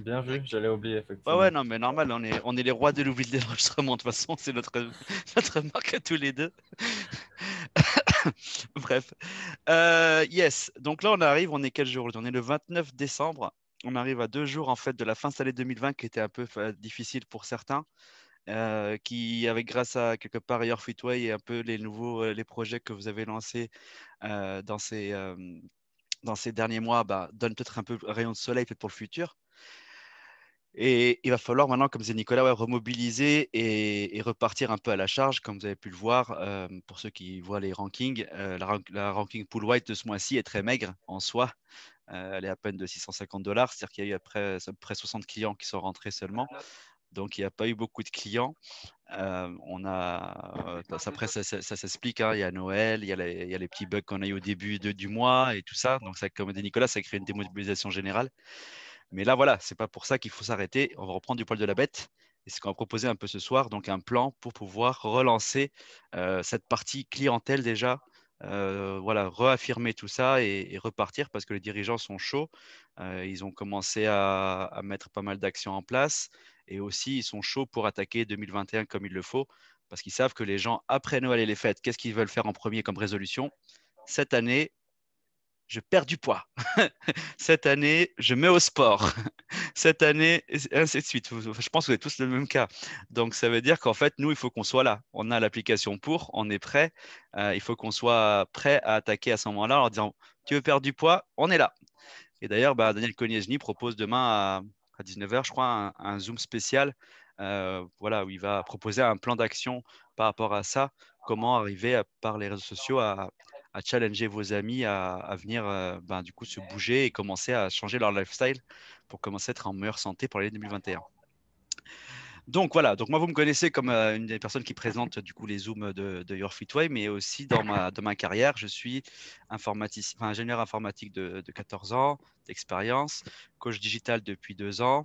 Bien vu, j'allais oublier effectivement. Ouais, ouais, non, mais normal, on est, on est les rois de l'oubli de l'enregistrement, de toute façon, c'est notre, notre marque à tous les deux. Bref. Euh, yes, donc là, on arrive, on est quel jour On est le 29 décembre. On arrive à deux jours en fait de la fin de l'année 2020 qui était un peu difficile pour certains. Euh, qui, avec grâce à quelque part Your Fitway et un peu les nouveaux euh, les projets que vous avez lancés dans, ces, dans ces derniers mois, bah, donnent peut-être un peu rayon de soleil pour le futur. Et il va falloir maintenant, comme disait Nicolas, remobiliser et, repartir un peu à la charge, comme vous avez pu le voir, euh, pour ceux qui voient les rankings. Euh, la, ranking pool white de ce mois-ci est très maigre en soi. Euh, elle est à peine de 650 dollars, c'est-à-dire qu'il y a eu à près, près 60 clients qui sont rentrés seulement. Donc, il n'y a pas eu beaucoup de clients. on a, après, ça, s'explique. Hein. Il y a Noël, il y a les, petits bugs qu'on a eu au début du mois et tout ça. Donc, ça, comme dit Nicolas, ça crée une démobilisation générale. Mais là, voilà, c'est pas pour ça qu'il faut s'arrêter. On va reprendre du poil de la bête. Et c'est ce qu'on va proposer un peu ce soir, donc un plan pour pouvoir relancer euh, cette partie clientèle déjà. Euh, voilà, réaffirmer tout ça et, repartir parce que les dirigeants sont chauds. Euh, ils ont commencé à, à mettre pas mal d'actions en place et aussi ils sont chauds pour attaquer 2021 comme il le faut parce qu'ils savent que les gens, après Noël et les fêtes, qu'est-ce qu'ils veulent faire en premier comme résolution Cette année, je perds du poids. Cette année, je mets au sport. Cette année, ainsi de suite. Je pense que vous êtes tous le même cas. Donc, ça veut dire qu'en fait, nous, il faut qu'on soit là. On a l'application pour, on est prêt. Euh, il faut qu'on soit prêt à attaquer à ce moment-là en disant Tu veux perdre du poids On est là. Et d'ailleurs, bah, Daniel Kognejny propose demain à, 19h, je crois, un, Zoom spécial euh, voilà, où il va proposer un plan d'action par rapport à ça comment arriver par les réseaux sociaux à, à challenger vos amis à, venir euh, ben, du coup se bouger et commencer à changer leur lifestyle pour commencer à être en meilleure santé pour l'année 2021. Donc voilà, donc moi vous me connaissez comme euh, une des personnes qui présente du coup les Zooms de, de Your Way, mais aussi dans ma, ma carrière, je suis ingénieur informatique de, 14 ans d'expérience, coach digital depuis deux ans.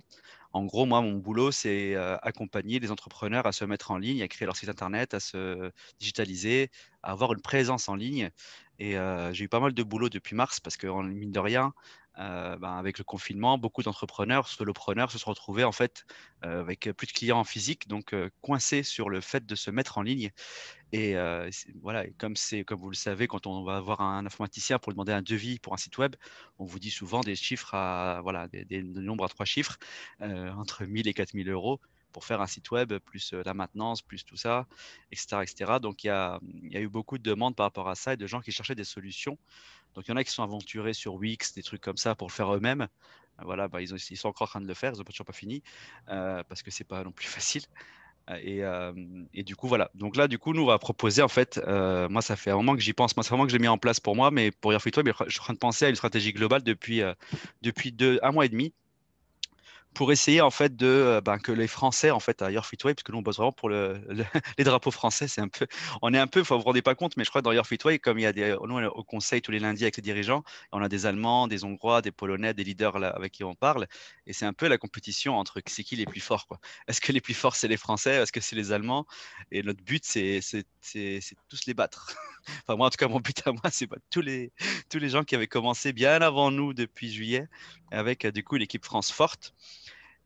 En gros, moi, mon boulot, c'est euh, accompagner les entrepreneurs à se mettre en ligne, à créer leur site internet, à se digitaliser, à avoir une présence en ligne. Et euh, j'ai eu pas mal de boulot depuis mars parce que, mine de rien, euh, ben, avec le confinement, beaucoup d'entrepreneurs, solopreneurs se sont retrouvés en fait euh, avec plus de clients en physique, donc euh, coincés sur le fait de se mettre en ligne. Et voilà, comme c'est comme vous le savez, quand on va voir un informaticien pour demander un devis pour un site web, on vous dit souvent des chiffres à voilà des, nombres à trois chiffres entre 1000 et 4000 euros pour faire un site web, plus la maintenance, plus tout ça, etc. etc. Donc il il y a eu beaucoup de demandes par rapport à ça et de gens qui cherchaient des solutions donc il y en a qui sont aventurés sur Wix, des trucs comme ça pour le faire eux-mêmes. Euh, voilà, bah, ils, ont, sont encore en train de le faire, ils n'ont toujours pas fini euh, parce que c'est pas non plus facile. Euh, et, du coup, voilà. Donc là, du coup, nous, on va proposer, en fait, moi, ça fait un moment que j'y pense, moi, c'est vraiment que j'ai mis en place pour moi, mais pour toi je suis en train de penser à une stratégie globale depuis, depuis un mois et demi pour essayer en fait de euh, ben, que les Français en fait à Your puisque parce que nous on bosse vraiment pour le, les drapeaux français, c'est un peu, on est un peu, vous vous rendez pas compte, mais je crois que dans Your Fitway comme il y a des, nous on est au conseil tous les lundis avec les dirigeants, on a des Allemands, des Hongrois, des Polonais, des leaders avec qui on parle, et c'est un peu la compétition entre c'est qui les plus forts quoi. Est-ce que les plus forts c'est les Français, est-ce que c'est les Allemands Et notre but c'est tous les battre. enfin moi en tout cas mon but à moi c'est pas tous les tous les gens qui avaient commencé bien avant nous depuis juillet avec euh, du coup l'équipe France forte.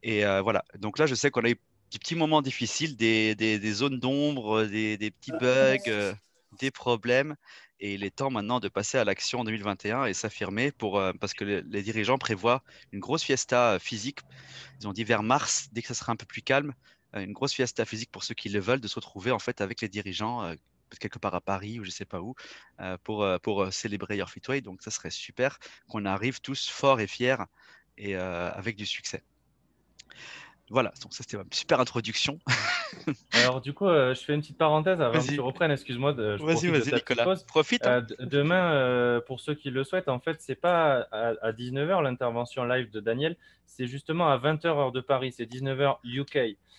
Et euh, voilà. Donc là, je sais qu'on a eu des petits moments difficiles, des, zones d'ombre, euh, des, petits ah, bugs, euh, des problèmes. Et il est temps maintenant de passer à l'action en 2021 et s'affirmer pour, parce que les dirigeants prévoient une grosse fiesta physique. Ils ont dit vers mars, dès que ça sera un peu plus calme, une grosse fiesta physique pour ceux qui le veulent, de se retrouver en fait avec les dirigeants quelque part à Paris ou je sais pas où pour, pour célébrer Your Fitway. Donc ça serait super qu'on arrive tous forts et fiers et avec du succès. Voilà, donc ça c'était ma super introduction. Alors du coup, euh, je fais une petite parenthèse avant que tu reprennes, excuse-moi. vas-y, profite. Hein. Euh, demain, euh, pour ceux qui le souhaitent, en fait, c'est pas à, 19h l'intervention live de Daniel, c'est justement à 20h heure de Paris, c'est 19h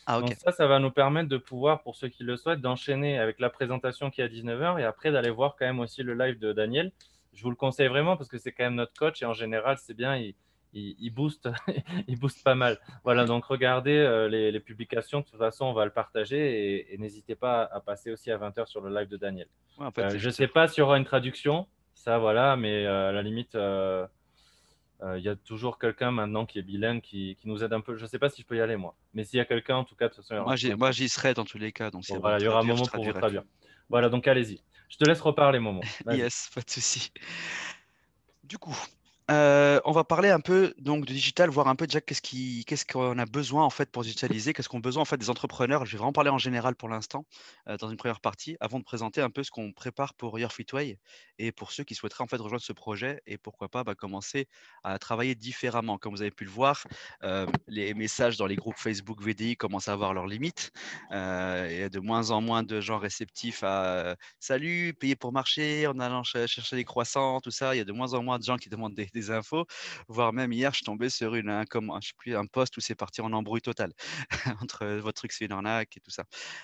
ah, UK. Donc ça, ça va nous permettre de pouvoir, pour ceux qui le souhaitent, d'enchaîner avec la présentation qui est à 19h et après d'aller voir quand même aussi le live de Daniel. Je vous le conseille vraiment parce que c'est quand même notre coach et en général, c'est bien, il, il, booste, il booste pas mal. Voilà, donc regardez euh, les, publications. De toute façon, on va le partager et, n'hésitez pas à passer aussi à 20h sur le live de Daniel. Euh, je ne sais pas s'il y aura une traduction, ça voilà, mais euh, à la limite, il y a toujours quelqu'un maintenant qui est bilingue qui, nous aide un peu. Je ne sais pas si je peux y aller moi, mais s'il y a quelqu'un, en tout cas, de toute façon, moi, j'y, serai dans tous les cas. Donc, il y aura un moment pour vous traduire. Voilà, donc allez-y. Je te laisse reparler, Momo. yes, pas de souci. Du coup, euh, on va parler un peu donc de digital, voir un peu déjà qu'est-ce qui, qu'est-ce qu'on a besoin en fait pour digitaliser, qu'est-ce qu'on a besoin en fait des entrepreneurs. Je vais vraiment parler en général pour l'instant euh, dans une première partie, avant de présenter un peu ce qu'on prépare pour Your et pour ceux qui souhaiteraient en fait rejoindre ce projet et pourquoi pas bah, commencer à travailler différemment. Comme vous avez pu le voir, euh, les messages dans les groupes Facebook VDI commencent à avoir leurs limites. il y a de moins en moins de gens réceptifs à salut, payer pour marcher, en allant chercher des croissants, tout ça. Il y a de moins en moins de gens qui demandent des infos, voire même hier, je suis sur une, un, un poste où c'est parti en embrouille totale entre euh, votre truc, c'est une arnaque et tout ça.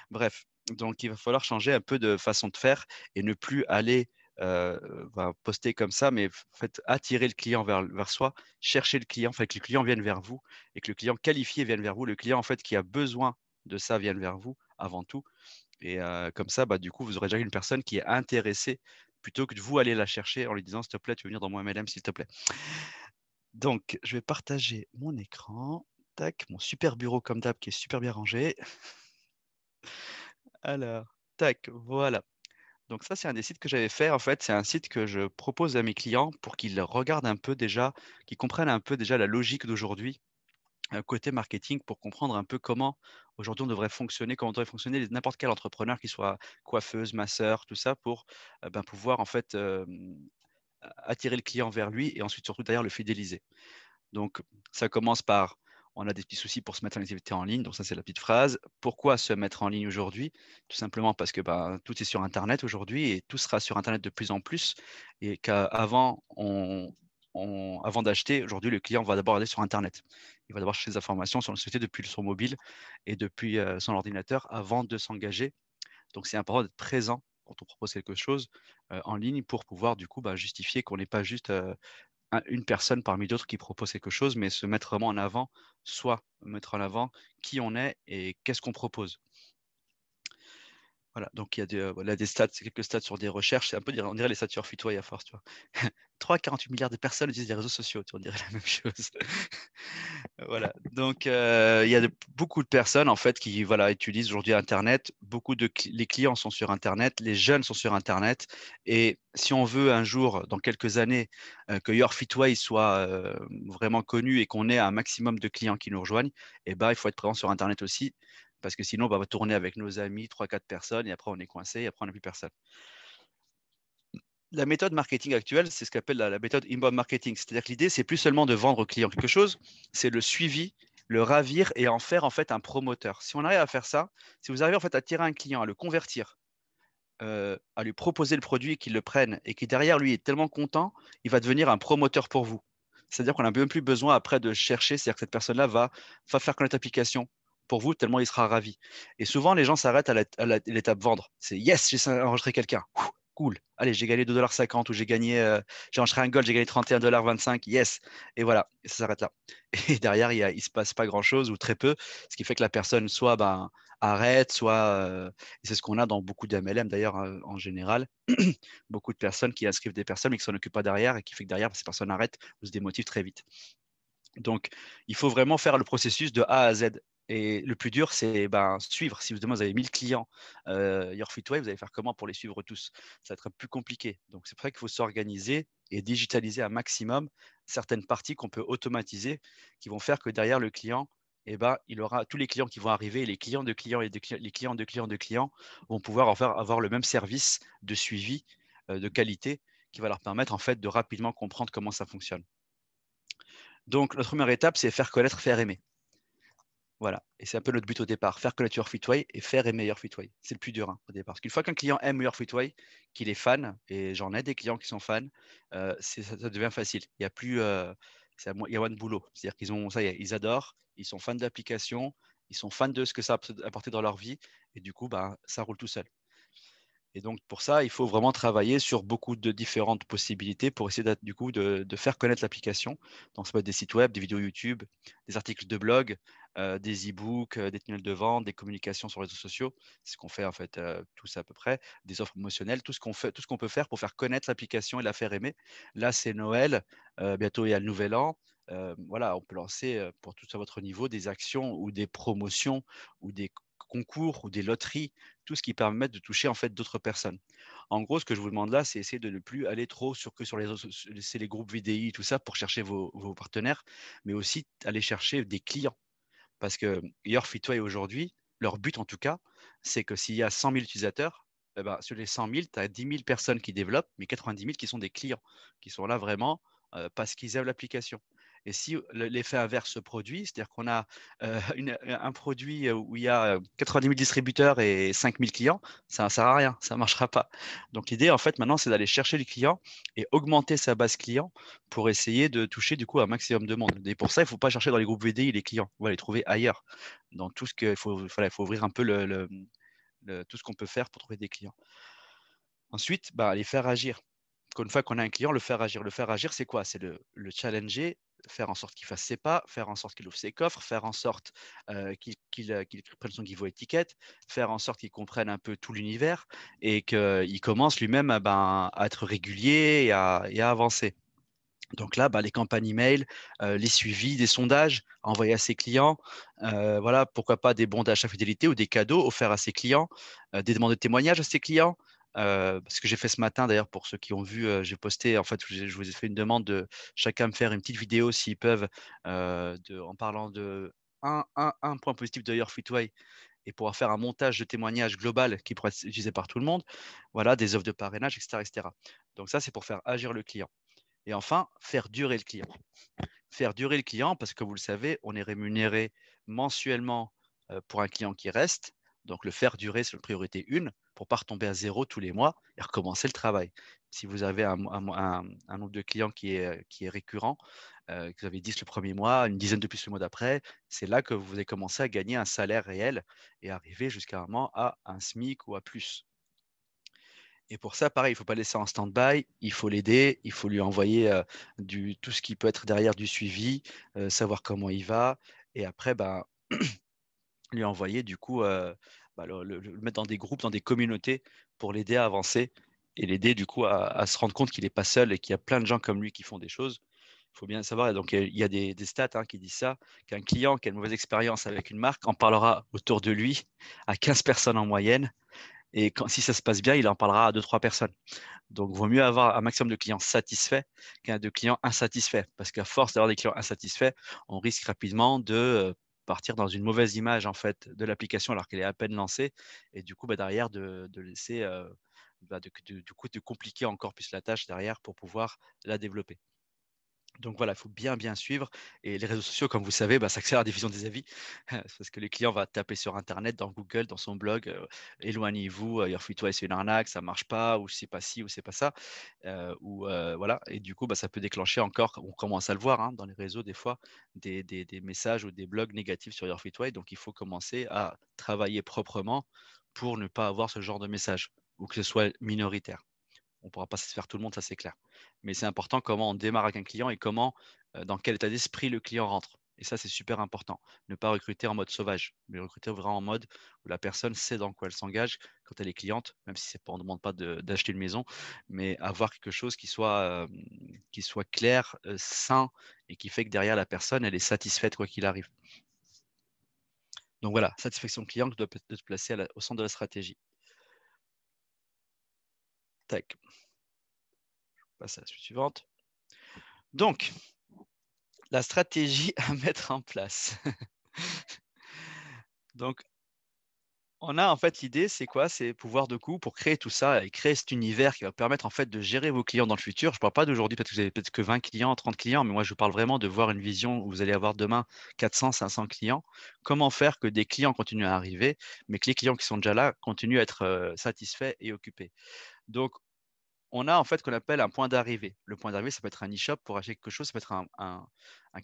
Bref, donc il va falloir changer un peu de façon de faire et ne plus aller euh, ben, poster comme ça, mais faites attirer le client vers, vers soi, chercher le client, fait que le client vienne vers vous et que le client qualifié vienne vers vous, le client en fait qui a besoin de ça vienne vers vous avant tout. Et euh, comme ça, bah, du coup, vous aurez déjà une personne qui est intéressée plutôt que de vous aller la chercher en lui disant, s'il te plaît, tu veux venir dans mon MLM, s'il te plaît. Donc, je vais partager mon écran. Tac, mon super bureau comme d'hab qui est super bien rangé. Alors, tac, voilà. Donc ça, c'est un des sites que j'avais fait. En fait, c'est un site que je propose à mes clients pour qu'ils regardent un peu déjà, qu'ils comprennent un peu déjà la logique d'aujourd'hui côté marketing pour comprendre un peu comment aujourd'hui on devrait fonctionner, comment devrait fonctionner n'importe quel entrepreneur, qui soit coiffeuse, masseur, tout ça, pour euh, ben, pouvoir en fait euh, attirer le client vers lui et ensuite surtout d'ailleurs le fidéliser. Donc ça commence par on a des petits soucis pour se mettre en activité en ligne, donc ça c'est la petite phrase. Pourquoi se mettre en ligne aujourd'hui Tout simplement parce que ben, tout est sur Internet aujourd'hui et tout sera sur Internet de plus en plus et qu'avant on avant d'acheter, aujourd'hui, le client va d'abord aller sur Internet. Il va d'abord chercher des informations sur la société depuis son mobile et depuis euh, son ordinateur avant de s'engager. Donc, c'est important d'être présent quand on propose quelque chose euh, en ligne pour pouvoir, du coup, bah, justifier qu'on n'est pas juste euh, une personne parmi d'autres qui propose quelque chose, mais se mettre vraiment en avant, soit mettre en avant qui on est et qu'est-ce qu'on propose. Voilà, donc il y a euh, des, stats, quelques stats sur des recherches, c'est un peu, on dirait les stats sur Fitway à force, tu 3 à 48 milliards de personnes utilisent les réseaux sociaux, on dirait la même chose. voilà, donc euh, il y a beaucoup de personnes en fait qui voilà, utilisent aujourd'hui Internet, beaucoup de les clients sont sur Internet, les jeunes sont sur Internet, et si on veut un jour, dans quelques années, euh, que Your Fitway soit vraiment connu et qu'on ait un maximum de clients qui nous rejoignent, eh ben, il faut être présent sur Internet aussi. Parce que sinon, on va tourner avec nos amis, trois, quatre personnes, et après, on est coincé, et après, on n'a plus personne. La méthode marketing actuelle, c'est ce qu'appelle la, méthode inbound marketing. C'est-à-dire que l'idée, c'est plus seulement de vendre au client quelque chose, c'est le suivi, le ravir et en faire en fait un promoteur. Si on arrive à faire ça, si vous arrivez en fait à tirer un client, à le convertir, euh, à lui proposer le produit, qu'il le prenne et qui derrière lui est tellement content, il va devenir un promoteur pour vous. C'est-à-dire qu'on n'a même plus besoin après de chercher, c'est-à-dire que cette personne-là va, va, faire connaître l'application, pour vous, tellement il sera ravi. Et souvent, les gens s'arrêtent à l'étape vendre. C'est yes, j'ai enregistré quelqu'un. Cool. Allez, j'ai gagné 2,50$ ou j'ai gagné, euh, j'ai enregistré un goal, j'ai gagné 31,25$. Yes. Et voilà, ça s'arrête là. Et derrière, il ne se passe pas grand-chose ou très peu, ce qui fait que la personne soit ben, arrête, soit. Euh, et c'est ce qu'on a dans beaucoup d'MLM d'ailleurs euh, en général. beaucoup de personnes qui inscrivent des personnes mais qui s'en occupent pas derrière et qui fait que derrière, ben, ces personnes arrêtent ou se démotivent très vite. Donc, il faut vraiment faire le processus de A à Z. Et le plus dur, c'est ben, suivre. Si vous, demandez, vous avez 1000 clients euh, Your Fitway, vous allez faire comment pour les suivre tous Ça va être plus compliqué. Donc, c'est vrai ça qu'il faut s'organiser et digitaliser un maximum certaines parties qu'on peut automatiser qui vont faire que derrière le client, eh ben, il aura tous les clients qui vont arriver, les clients de clients et les clients de clients de clients vont pouvoir avoir le même service de suivi euh, de qualité qui va leur permettre en fait de rapidement comprendre comment ça fonctionne. Donc, notre première étape, c'est faire connaître, faire aimer. Voilà. Et c'est un peu notre but au départ, faire connaître Your Fitway et faire et meilleur Fitway. C'est le plus dur hein, au départ. Parce qu'une fois qu'un client aime meilleur Fitway, qu'il est fan, et j'en ai des clients qui sont fans, euh, ça, devient facile. Il y a plus, euh, il y a moins de boulot. C'est-à-dire qu'ils ont, ils adorent, ils sont fans d'application, ils sont fans de ce que ça a apporté dans leur vie, et du coup, ben, ça roule tout seul. Et donc, pour ça, il faut vraiment travailler sur beaucoup de différentes possibilités pour essayer du coup de, faire connaître l'application. Donc, ça peut être des sites web, des vidéos YouTube, des articles de blog, euh, des e-books, euh, des tunnels de vente, des communications sur les réseaux sociaux. C'est ce qu'on fait en fait euh, tous à peu près, des offres promotionnelles, tout ce qu'on tout ce qu'on peut faire pour faire connaître l'application et la faire aimer. Là, c'est Noël, bientôt il y a le Nouvel An. voilà, on peut lancer pour tout à votre niveau des actions ou des promotions ou des concours ou des loteries, tout ce qui permet de toucher en fait d'autres personnes. En gros, ce que je vous demande là, c'est essayer de ne plus aller trop sur que sur les, c'est les groupes VDI, tout ça, pour chercher vos, partenaires, mais aussi aller chercher des clients. Parce que Your aujourd'hui, leur but en tout cas, c'est que s'il y a 100 000 utilisateurs, eh ben, sur les 100 000, tu as 10 000 personnes qui développent, mais 90 000 qui sont des clients, qui sont là vraiment euh, parce qu'ils aiment l'application. Et si l'effet inverse se produit, c'est-à-dire qu'on a un produit où il y a 90 000 distributeurs et 5 000 clients, ça ne sert à rien, ça ne marchera pas. Donc l'idée, en fait, maintenant, c'est d'aller chercher les clients et augmenter sa base client pour essayer de toucher du coup un maximum de monde. Et pour ça, il ne faut pas chercher dans les groupes VDI les clients, on va les trouver ailleurs. Dans tout ce qu'il faut, il faut ouvrir un peu tout ce qu'on peut faire pour trouver des clients. Ensuite, bah, les faire agir une fois qu'on a un client, le faire agir. Le faire agir, c'est quoi C'est le, challenger faire en sorte qu'il fasse ses pas, faire en sorte qu'il ouvre ses coffres, faire en sorte qu'il prenne son niveau étiquette, faire en sorte qu'il comprenne un peu tout l'univers et qu'il commence lui-même à, ben, être régulier et à, avancer. Donc là, ben, les campagnes email, les suivis, des sondages envoyés à ses clients, voilà, pourquoi pas des bons d'achat fidélité ou des cadeaux offerts à ses clients, des demandes de témoignages à ses clients, ce que j'ai fait ce matin, d'ailleurs, pour ceux qui ont vu, j'ai posté, en fait, je vous ai fait une demande de chacun me faire une petite vidéo s'ils peuvent, en parlant de un, un, un point positif de Your Fitway et pouvoir faire un montage de témoignages global qui pourrait être utilisé par tout le monde. Voilà, des offres de parrainage, etc. etc. Donc, ça, c'est pour faire agir le client. Et enfin, faire durer le client. Faire durer le client, parce que vous le savez, on est rémunéré mensuellement pour un client qui reste donc le faire durer, c'est la priorité une, pour ne pas retomber à zéro tous les mois et recommencer le travail. Si vous avez un, nombre de clients qui est, qui est récurrent, euh, que vous avez 10 le premier mois, une dizaine de plus le mois d'après, c'est là que vous allez commencer à gagner un salaire réel et arriver jusqu'à un moment à un SMIC ou à plus. Et pour ça, pareil, il ne faut pas laisser en stand-by, il faut l'aider, il faut lui envoyer euh, tout ce qui peut être derrière du suivi, euh, savoir comment il va. Et après, ben, lui envoyer du coup, euh, bah, le, mettre dans des groupes, dans des communautés pour l'aider à avancer et l'aider du coup à, se rendre compte qu'il n'est pas seul et qu'il y a plein de gens comme lui qui font des choses. Il faut bien savoir. donc il y a des, stats hein, qui disent ça, qu'un client qui a une mauvaise expérience avec une marque en parlera autour de lui à 15 personnes en moyenne. Et si ça se passe bien, il en parlera à 2-3 personnes. Donc, il vaut mieux avoir un maximum de clients satisfaits qu'un de clients insatisfaits. Parce qu'à force d'avoir des clients insatisfaits, on risque rapidement de euh, partir dans une mauvaise image en fait de l'application alors qu'elle est à peine lancée et du coup bah, derrière de, laisser euh, bah, du coup de compliquer encore plus la tâche derrière pour pouvoir la développer. Donc voilà, il faut bien bien suivre. Et les réseaux sociaux, comme vous savez, bah, ça accélère la diffusion des avis. parce que le client va taper sur Internet, dans Google, dans son blog, euh, éloignez-vous, your euh, c'est une arnaque, ça marche pas, ou c'est pas si, ou c'est pas ça. Euh, ou voilà. Et du coup, bah, ça peut déclencher encore, on commence à le voir hein, dans les réseaux des fois, des, messages ou des blogs négatifs sur Your toi Donc il faut commencer à travailler proprement pour ne pas avoir ce genre de message, ou que ce soit minoritaire on ne pourra pas faire tout le monde, ça c'est clair. Mais c'est important comment on démarre avec un client et comment, euh, dans quel état d'esprit le client rentre. Et ça, c'est super important. Ne pas recruter en mode sauvage, mais recruter vraiment en mode où la personne sait dans quoi elle s'engage quand elle est cliente, même si on ne demande pas d'acheter une maison, mais avoir quelque chose qui soit, euh, clair, euh, sain, et qui fait que derrière la personne, elle est satisfaite quoi qu'il arrive. Donc voilà, satisfaction client doit être placée au centre de la stratégie. Tac. Je passe à la suite suivante. Donc, la stratégie à mettre en place. Donc, on a en fait l'idée, c'est quoi C'est pouvoir de coût pour créer tout ça et créer cet univers qui va permettre en fait de gérer vos clients dans le futur. Je ne parle pas d'aujourd'hui, parce que vous avez peut-être que 20 clients, 30 clients, mais moi je vous parle vraiment de voir une vision où vous allez avoir demain 400, 500 clients. Comment faire que des clients continuent à arriver, mais que les clients qui sont déjà là continuent à être euh, satisfaits et occupés donc, on a en fait ce qu'on appelle un point d'arrivée. Le point d'arrivée, ça peut être un e-shop pour acheter quelque chose, ça peut être un,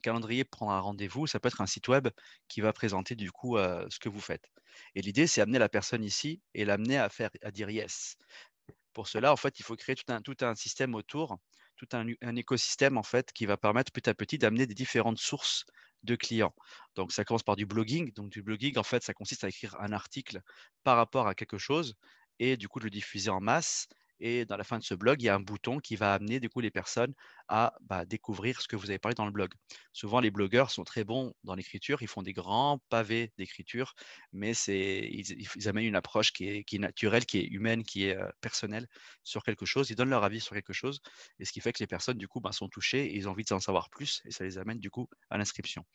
calendrier pour prendre un rendez-vous, ça peut être un site web qui va présenter du coup euh, ce que vous faites. Et l'idée, c'est amener la personne ici et l'amener à, faire, à dire yes. Pour cela, en fait, il faut créer tout un, système autour, tout un, un écosystème en fait qui va permettre petit à petit d'amener des différentes sources de clients. Donc, ça commence par du blogging. Donc, du blogging, en fait, ça consiste à écrire un article par rapport à quelque chose et du coup de le diffuser en masse. Et dans la fin de ce blog, il y a un bouton qui va amener du coup les personnes à bah, découvrir ce que vous avez parlé dans le blog. Souvent, les blogueurs sont très bons dans l'écriture, ils font des grands pavés d'écriture, mais c'est, ils, amènent une approche qui est, naturelle, qui est humaine, qui est euh, personnelle sur quelque chose. Ils donnent leur avis sur quelque chose, et ce qui fait que les personnes, du coup, bah, sont touchées et ils ont envie d'en savoir plus, et ça les amène, du coup, à l'inscription.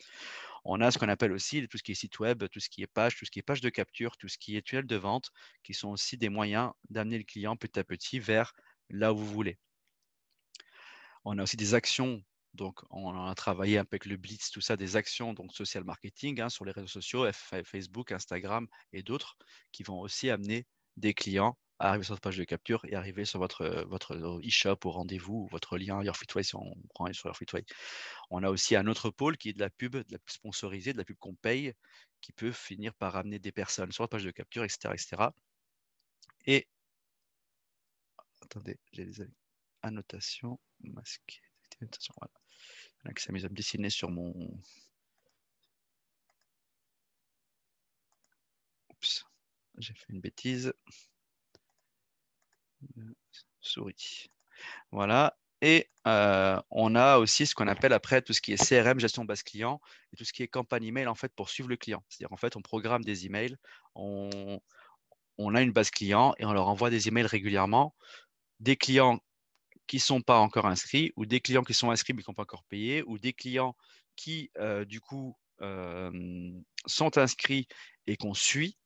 On a ce qu'on appelle aussi tout ce qui est site web, tout ce qui est page, tout ce qui est page de capture, tout ce qui est tunnel de vente, qui sont aussi des moyens d'amener le client petit à petit vers là où vous voulez. On a aussi des actions. Donc, on a travaillé un peu avec le Blitz, tout ça, des actions, donc social marketing hein, sur les réseaux sociaux, Facebook, Instagram et d'autres, qui vont aussi amener des clients à arriver sur votre page de capture et arriver sur votre, e-shop au rendez-vous, votre lien YourFitWay si on prend sur YourFitWay. On a aussi un autre pôle qui est de la pub, de la pub sponsorisée, de la pub qu'on paye, qui peut finir par amener des personnes sur votre page de capture, etc. etc. Et attendez, j'ai les amis annotation masquée. voilà. Il a qui à me dessiner sur mon. Oups, j'ai fait une bêtise. Souris. Voilà. Et euh, on a aussi ce qu'on appelle après tout ce qui est CRM, gestion base client, et tout ce qui est campagne email en fait pour suivre le client. C'est-à-dire en fait on programme des emails, on, on a une base client et on leur envoie des emails régulièrement. Des clients qui ne sont pas encore inscrits, ou des clients qui sont inscrits mais qui n'ont pas encore payé, ou des clients qui, euh, du coup, euh, sont inscrits et qu'on suit,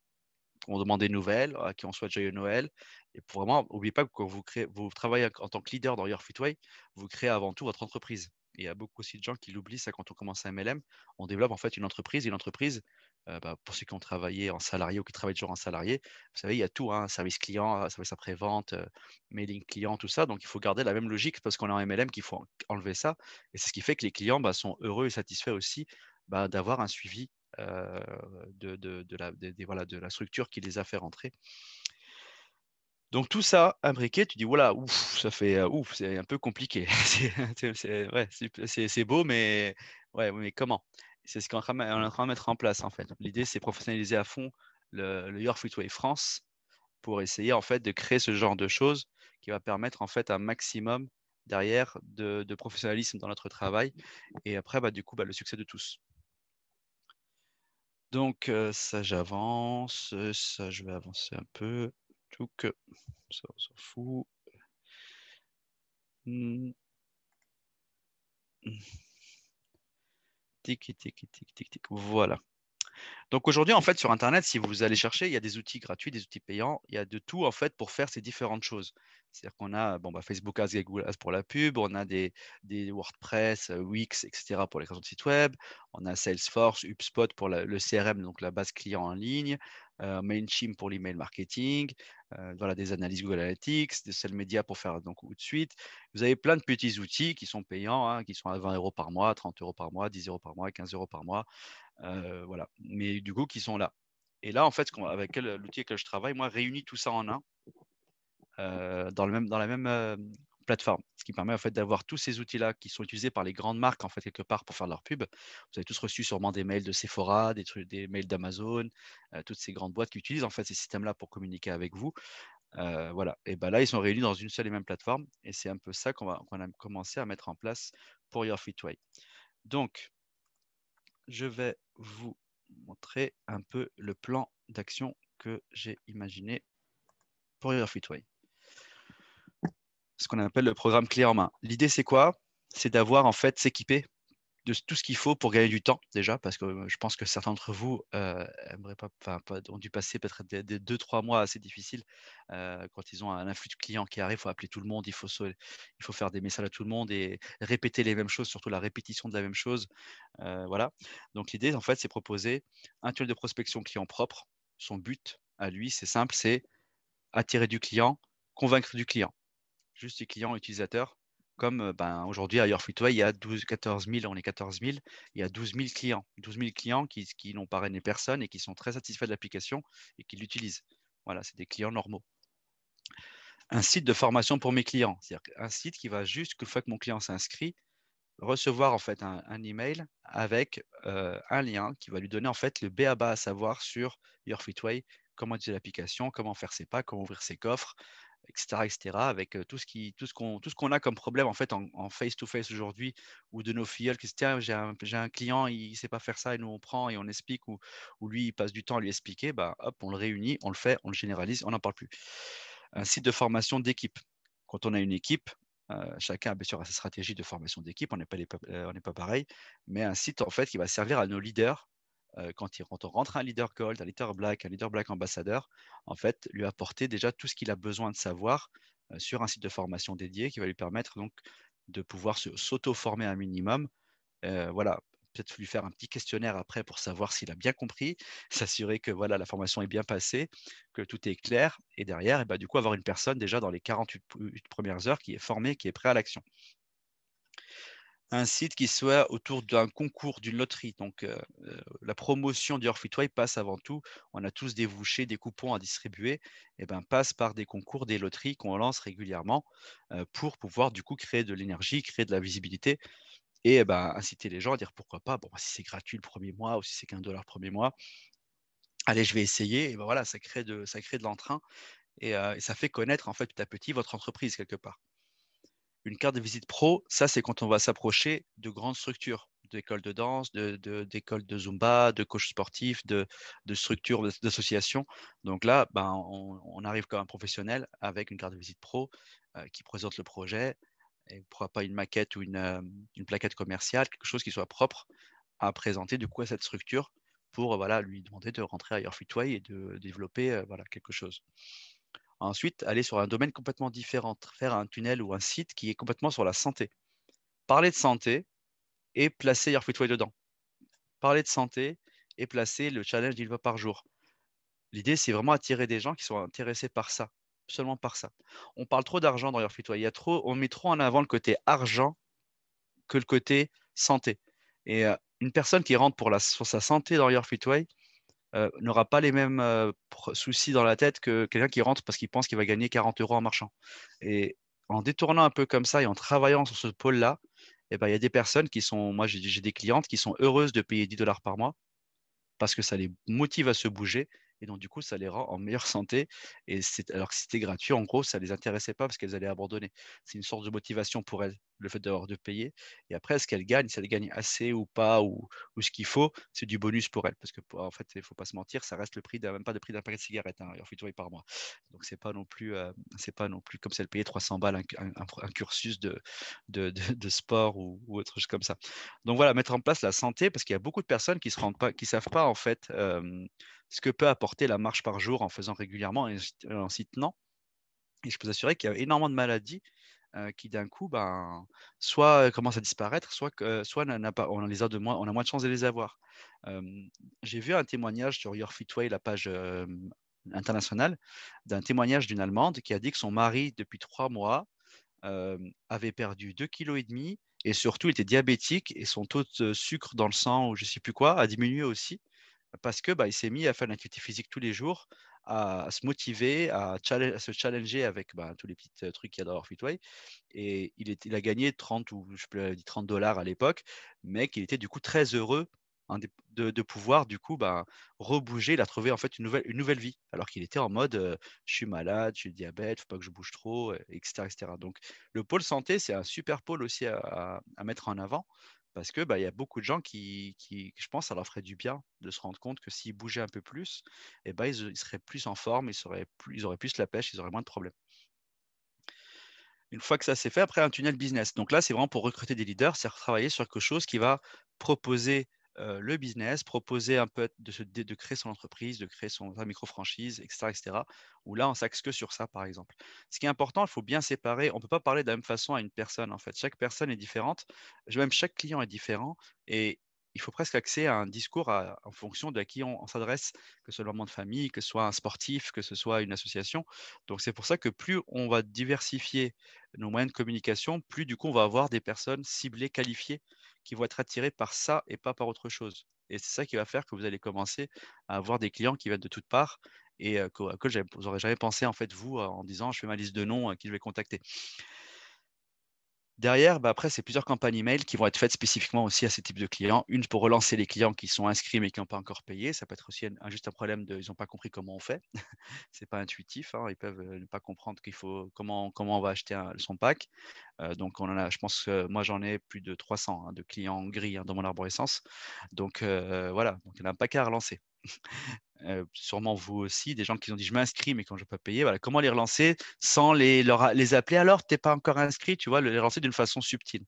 qu'on demande des nouvelles, à qui on souhaite joyeux Noël. Et pour vraiment, n'oubliez pas que quand vous, vous travaillez en tant que leader dans Your vous créez avant tout votre entreprise. il y a beaucoup aussi de gens qui l'oublient ça quand on commence un MLM. On développe en fait une entreprise. Et entreprise euh, bah, pour ceux qui ont travaillé en salarié ou qui travaillent toujours en salarié, vous savez, il y a tout, hein, service client, euh, service après-vente, euh, mailing client, tout ça. Donc, il faut garder la même logique parce qu'on est en MLM qu'il faut enlever ça. Et c'est ce qui fait que les clients bah, sont heureux et satisfaits aussi bah, d'avoir un suivi de, la, structure qui les a fait rentrer. Donc tout ça imbriqué, tu dis voilà, ouf, ça fait ouf, c'est un peu compliqué. c'est beau, mais ouais, mais comment c'est ce qu'on est, en train de mettre en place en fait. L'idée, c'est professionnaliser à fond le, Your York Freeway France pour essayer en fait de créer ce genre de choses qui va permettre en fait un maximum derrière de, professionnalisme dans notre travail et après bah, du coup bah, le succès de tous. Donc euh, ça j'avance, ça je vais avancer un peu. Tout que ça on s'en fout. Hmm. Tic, tic, tic, tic, tic. Voilà. Donc aujourd'hui, en fait, sur Internet, si vous allez chercher, il y a des outils gratuits, des outils payants, il y a de tout en fait pour faire ces différentes choses. C'est-à-dire qu'on a bah, Facebook Ads et Google Ads pour la pub, on a des, WordPress, euh, Wix, etc. pour les créations de sites web, on a Salesforce, HubSpot pour le CRM, donc la base client en ligne, euh, MailChimp pour l'email marketing, euh, voilà, des analyses Google Analytics, des sales Media pour faire donc de suite. Vous avez plein de petits outils qui sont payants, hein, qui sont à 20 euros par mois, 30 euros par mois, 10 euros par mois, 15 euros par mois. Euh, voilà. Mais du coup, qui sont là. Et là, en fait, avec l'outil avec lequel je travaille, moi, réunis tout ça en un euh, dans, le même, dans la même euh, plateforme, ce qui permet en fait d'avoir tous ces outils-là qui sont utilisés par les grandes marques en fait quelque part pour faire leur pub. Vous avez tous reçu sûrement des mails de Sephora, des trucs, des mails d'Amazon, toutes ces grandes boîtes qui utilisent en fait ces systèmes-là pour communiquer avec vous. voilà. Et ben là, ils sont réunis dans une seule et même plateforme, et c'est un peu ça qu'on va, a commencé à mettre en place pour Your Fitway. Donc, je vais vous montrer un peu le plan d'action que j'ai imaginé pour Your Ce qu'on appelle le programme clé en main. L'idée, c'est quoi C'est d'avoir en fait s'équiper de tout ce qu'il faut pour gagner du temps déjà, parce que je pense que certains d'entre vous pas, ont dû passer peut-être des, deux, trois mois assez difficiles quand ils ont un influx de clients qui arrive, il faut appeler tout le monde, il faut, il faut faire des messages à tout le monde et répéter les mêmes choses, surtout la répétition de la même chose. voilà. Donc l'idée, en fait, c'est proposer un tunnel de prospection client propre. Son but à lui, c'est simple, c'est attirer du client, convaincre du client. Juste du client utilisateur comme ben, aujourd'hui à Your il y a 12, 14 000, on est 14 000, il y a 12 000 clients, 12 000 clients qui, qui n'ont parrainé personne et qui sont très satisfaits de l'application et qui l'utilisent. Voilà, c'est des clients normaux. Un site de formation pour mes clients, c'est-à-dire un site qui va juste, une fois que mon client s'inscrit, recevoir en fait un, email avec un lien qui va lui donner en fait le BABA à savoir sur Your Fitway, comment utiliser l'application, comment faire ses packs, comment ouvrir ses coffres, etc., avec tout ce tout ce qu'on, tout ce qu'on a comme problème en fait en, face to face aujourd'hui, ou de nos filles, qui se j'ai un, client, il, ne sait pas faire ça, et nous on prend et on explique, ou, lui il passe du temps à lui expliquer, bah hop, on le réunit, on le fait, on le généralise, on n'en parle plus. Un site de formation d'équipe. Quand on a une équipe, chacun bien sûr a sa stratégie de formation d'équipe, on n'est pas, on pas pareil, mais un site en fait qui va servir à nos leaders euh, quand, on rentre un leader gold, un leader black, un leader black ambassadeur, en fait, lui apporter déjà tout ce qu'il a besoin de savoir euh, sur un site de formation dédié qui va lui permettre donc de pouvoir s'auto-former un minimum. Euh, voilà, peut-être lui faire un petit questionnaire après pour savoir s'il a bien compris, s'assurer que voilà la formation est bien passée, que tout est clair, et derrière, eh ben, du coup, avoir une personne déjà dans les 48 premières heures qui est formée, qui est prêt à l'action un site qui soit autour d'un concours, d'une loterie. Donc, euh, euh, la promotion du Orfitway passe avant tout. On a tous des vouchers des coupons à distribuer. Et eh ben, passe par des concours, des loteries qu'on lance régulièrement euh, pour pouvoir du coup créer de l'énergie, créer de la visibilité et, eh ben, inciter les gens à dire pourquoi pas. Bon, si c'est gratuit le premier mois ou si c'est qu'un dollar le premier mois, allez, je vais essayer. Et ben, voilà, ça crée de, ça crée de l'entrain et, ça fait connaître en fait petit à petit votre entreprise quelque part. Une carte de visite pro, ça, c'est quand on va s'approcher de grandes structures, d'écoles de danse, d'écoles de, Zumba, de coach sportifs, de, structures, d'associations. Donc là, ben, on, arrive comme un professionnel avec une carte de visite pro euh, qui présente le projet, et pourquoi pas une maquette ou euh, une, plaquette commerciale, quelque chose qui soit propre à présenter du coup à cette structure pour euh, voilà, lui demander de rentrer à Your et de développer voilà, quelque chose ensuite aller sur un domaine complètement différent, faire un tunnel ou un site qui est complètement sur la santé. Parler de santé et placer Your dedans. Parler de santé et placer le challenge d'une fois par jour. L'idée, c'est vraiment attirer des gens qui sont intéressés par ça, seulement par ça. On parle trop d'argent dans Your Il y a trop, on met trop en avant le côté argent que le côté santé. Et euh, une personne qui rentre pour la, sur sa santé dans Your euh, n'aura pas les mêmes euh, soucis dans la tête que quelqu'un qui rentre parce qu'il pense qu'il va gagner 40 euros en marchant. Et en détournant un peu comme ça et en travaillant sur ce pôle-là, eh ben, il y a des personnes qui sont, moi j'ai des clientes qui sont heureuses de payer 10 dollars par mois parce que ça les motive à se bouger et donc, du coup, ça les rend en meilleure santé. Et alors que c'était gratuit, en gros, ça ne les intéressait pas parce qu'elles allaient abandonner. C'est une sorte de motivation pour elles, le fait d'avoir de payer. Et après, est-ce qu'elles gagnent, si elles gagnent assez ou pas, ou, ce qu'il faut, c'est du bonus pour elles. Parce que, en fait, il ne faut pas se mentir, ça reste le prix, même pas le prix d'un paquet de cigarettes, hein, en par mois. Donc, ce n'est pas, non plus, euh, pas non plus comme si elles payaient 300 balles un, cursus de, de, sport ou, autre chose comme ça. Donc, voilà, mettre en place la santé, parce qu'il y a beaucoup de personnes qui ne savent pas, en fait, euh, ce que peut apporter la marche par jour en faisant régulièrement et euh, en s'y tenant. Et je peux vous assurer qu'il y a énormément de maladies euh, qui d'un coup, ben, soit euh, commencent à disparaître, soit, soit on, a a moins, on moins de chances de les avoir. J'ai vu un témoignage sur Your Fitway, la page internationale, d'un témoignage d'une Allemande qui a dit que son mari, depuis trois mois, avait perdu 2,5 kg et surtout il était diabétique et son taux de sucre dans le sang ou je ne sais plus quoi a diminué aussi parce que bah, il s'est mis à faire l'activité physique tous les jours, à, se motiver, à, se challenger avec bah, tous les petits euh, trucs qu'il y a dans Orfitway. Et il, a gagné 30 ou je peux 30 euh, dollars à l'époque, mais qu'il était du coup très heureux hein, de, pouvoir du coup bah, rebouger. Il a trouvé en fait une nouvelle, une nouvelle vie, alors qu'il était en mode euh, je suis malade, je suis diabète, faut pas que je bouge trop, etc., etc. Donc le pôle santé, c'est un super pôle aussi à mettre en avant parce qu'il bah, y a beaucoup de gens qui, je pense, ça leur ferait du bien de se rendre compte que s'ils bougeaient un peu plus, eh ben, ils, seraient plus en forme, ils, seraient plus, ils auraient plus la pêche, ils auraient moins de problèmes. Une fois que ça s'est fait, après un tunnel business. Donc là, c'est vraiment pour recruter des leaders, c'est travailler sur quelque chose qui va proposer le business, proposer un peu de, de créer son entreprise, de créer son, sa micro-franchise, etc., etc. Ou là, on s'axe que sur ça, par exemple. Ce qui est important, il faut bien séparer. On ne peut pas parler de la même façon à une personne, en fait. Chaque personne est différente. Même chaque client est différent. Et il faut presque accéder à un discours en fonction de à qui on, s'adresse, que ce soit le moment de famille, que ce soit un sportif, que ce soit une association. Donc c'est pour ça que plus on va diversifier nos moyens de communication, plus du coup on va avoir des personnes ciblées, qualifiées, qui vont être attirées par ça et pas par autre chose. Et c'est ça qui va faire que vous allez commencer à avoir des clients qui viennent de toutes parts et euh, que, vous n'aurez jamais pensé en fait vous en disant je fais ma liste de noms à qui je vais contacter. Derrière, bah, après, c'est plusieurs campagnes email qui vont être faites spécifiquement aussi à ces types de clients. Une pour relancer les clients qui sont inscrits mais qui n'ont pas encore payé. Ça peut être aussi un, juste un problème de, ils n'ont pas compris comment on fait. c'est pas intuitif. Hein. Ils peuvent euh, ne pas comprendre qu'il faut comment comment on va acheter son pack. Euh, donc on a, je pense, que euh, moi j'en ai plus de 300 hein, de clients gris hein, dans mon arborescence. Donc voilà, donc il a un pack à relancer. Euh, sûrement vous aussi, des gens qui ont dit je m'inscris mais quand je peux payer, comment les relancer sans les, leur, les appeler alors t'es pas encore inscrit, tu vois, les relancer d'une façon subtile.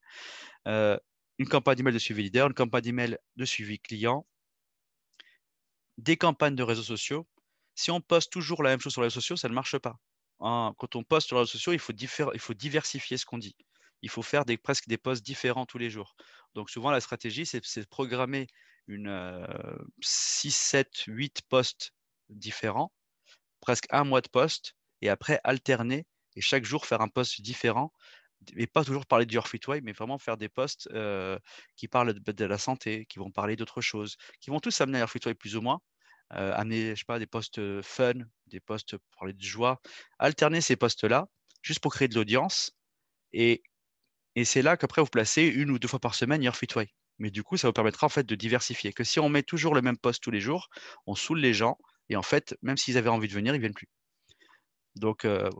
Euh, une campagne d'email de suivi leader, une campagne d'email de suivi client, des campagnes de réseaux sociaux. Si on poste toujours la même chose sur les réseaux sociaux, ça ne marche pas. Hein, quand on poste sur les réseaux sociaux, il faut, il faut diversifier ce qu'on dit. Il faut faire des, presque des posts différents tous les jours. Donc souvent, la stratégie, c'est de programmer une 6, 7, 8 postes différents, presque un mois de poste, et après alterner et chaque jour faire un poste différent et pas toujours parler du Fit mais vraiment faire des postes euh, qui parlent de, la santé, qui vont parler d'autres choses, qui vont tous amener à plus ou moins, euh, amener, je sais pas, des postes euh, fun, des postes pour parler de joie, alterner ces postes-là, juste pour créer de l'audience. Et, et c'est là qu'après, vous placez une ou deux fois par semaine Your mais du coup, ça vous permettra en fait de diversifier. Que si on met toujours le même poste tous les jours, on saoule les gens et en fait, même s'ils avaient envie de venir, ils viennent plus. Donc, euh,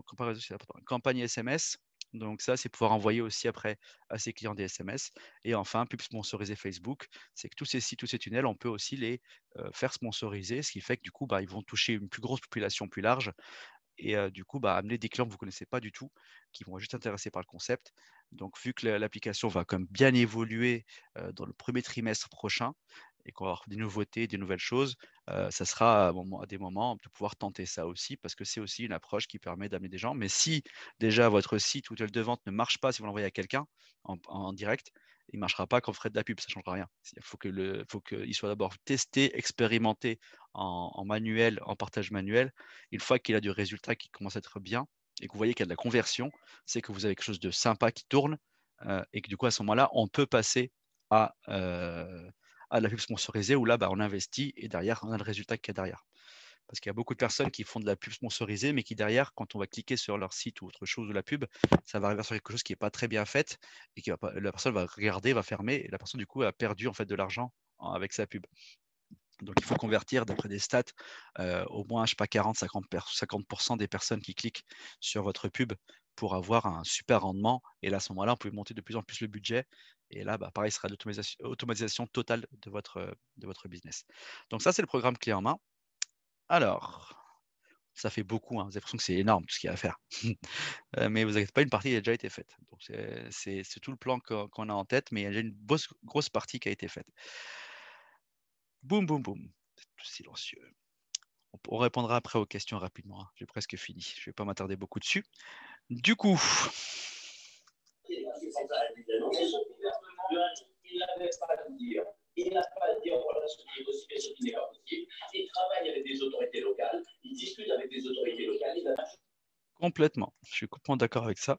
campagne SMS. Donc ça, c'est pouvoir envoyer aussi après à ses clients des SMS. Et enfin, pub sponsoriser Facebook, c'est que tous ces sites, tous ces tunnels, on peut aussi les euh, faire sponsoriser, ce qui fait que du coup, bah, ils vont toucher une plus grosse population plus large et du coup bah, amener des clients que vous ne connaissez pas du tout, qui vont juste intéresser par le concept. Donc vu que l'application va comme bien évoluer dans le premier trimestre prochain et qu'on va avoir des nouveautés, des nouvelles choses, ça sera à, des moments de pouvoir tenter ça aussi parce que c'est aussi une approche qui permet d'amener des gens. Mais si déjà votre site ou telle de vente ne marche pas si vous l'envoyez à quelqu'un en direct, il ne marchera pas quand vous ferez de la pub, ça ne changera rien. Il faut qu'il soit d'abord testé, expérimenté en, manuel, en partage manuel. Une fois qu'il a du résultat qui commence à être bien et que vous voyez qu'il y a de la conversion, c'est que vous avez quelque chose de sympa qui tourne euh, et que du coup, à ce moment-là, on peut passer à, euh, la pub sponsorisée où là, bah, on investit et derrière, on a le résultat qu'il y a derrière parce qu'il y a beaucoup de personnes qui font de la pub sponsorisée, mais qui derrière, quand on va cliquer sur leur site ou autre chose ou la pub, ça va arriver sur quelque chose qui n'est pas très bien fait et qui va la personne va regarder, va fermer, et la personne du coup a perdu en fait de l'argent avec sa pub. Donc, il faut convertir, d'après des stats, euh, au moins, je sais pas, 40, 50, des personnes qui cliquent sur votre pub pour avoir un super rendement. Et là, à ce moment-là, on peut monter de plus en plus le budget. Et là, bah, pareil, ce sera l'automatisation totale de votre, de votre business. Donc, ça, c'est le programme clé en main. Alors, ça fait beaucoup, hein. vous avez l'impression que c'est énorme tout ce qu'il y a à faire. Euh, mais vous n'inquiétez pas, une partie qui a déjà été faite. Donc, c'est tout le plan qu'on a en tête, mais il y a déjà une grosse, partie qui a été faite. Boum, boum, boum. C'est tout silencieux. On, répondra après aux questions rapidement. Hein. J'ai presque fini. Je ne vais pas m'attarder beaucoup dessus. Du coup. Il n'a pas à dire, voilà ce qui est possible et ce qui n'est pas possible. Il travaille avec des autorités locales, il discute avec des autorités locales. Complètement. Je suis complètement d'accord avec ça.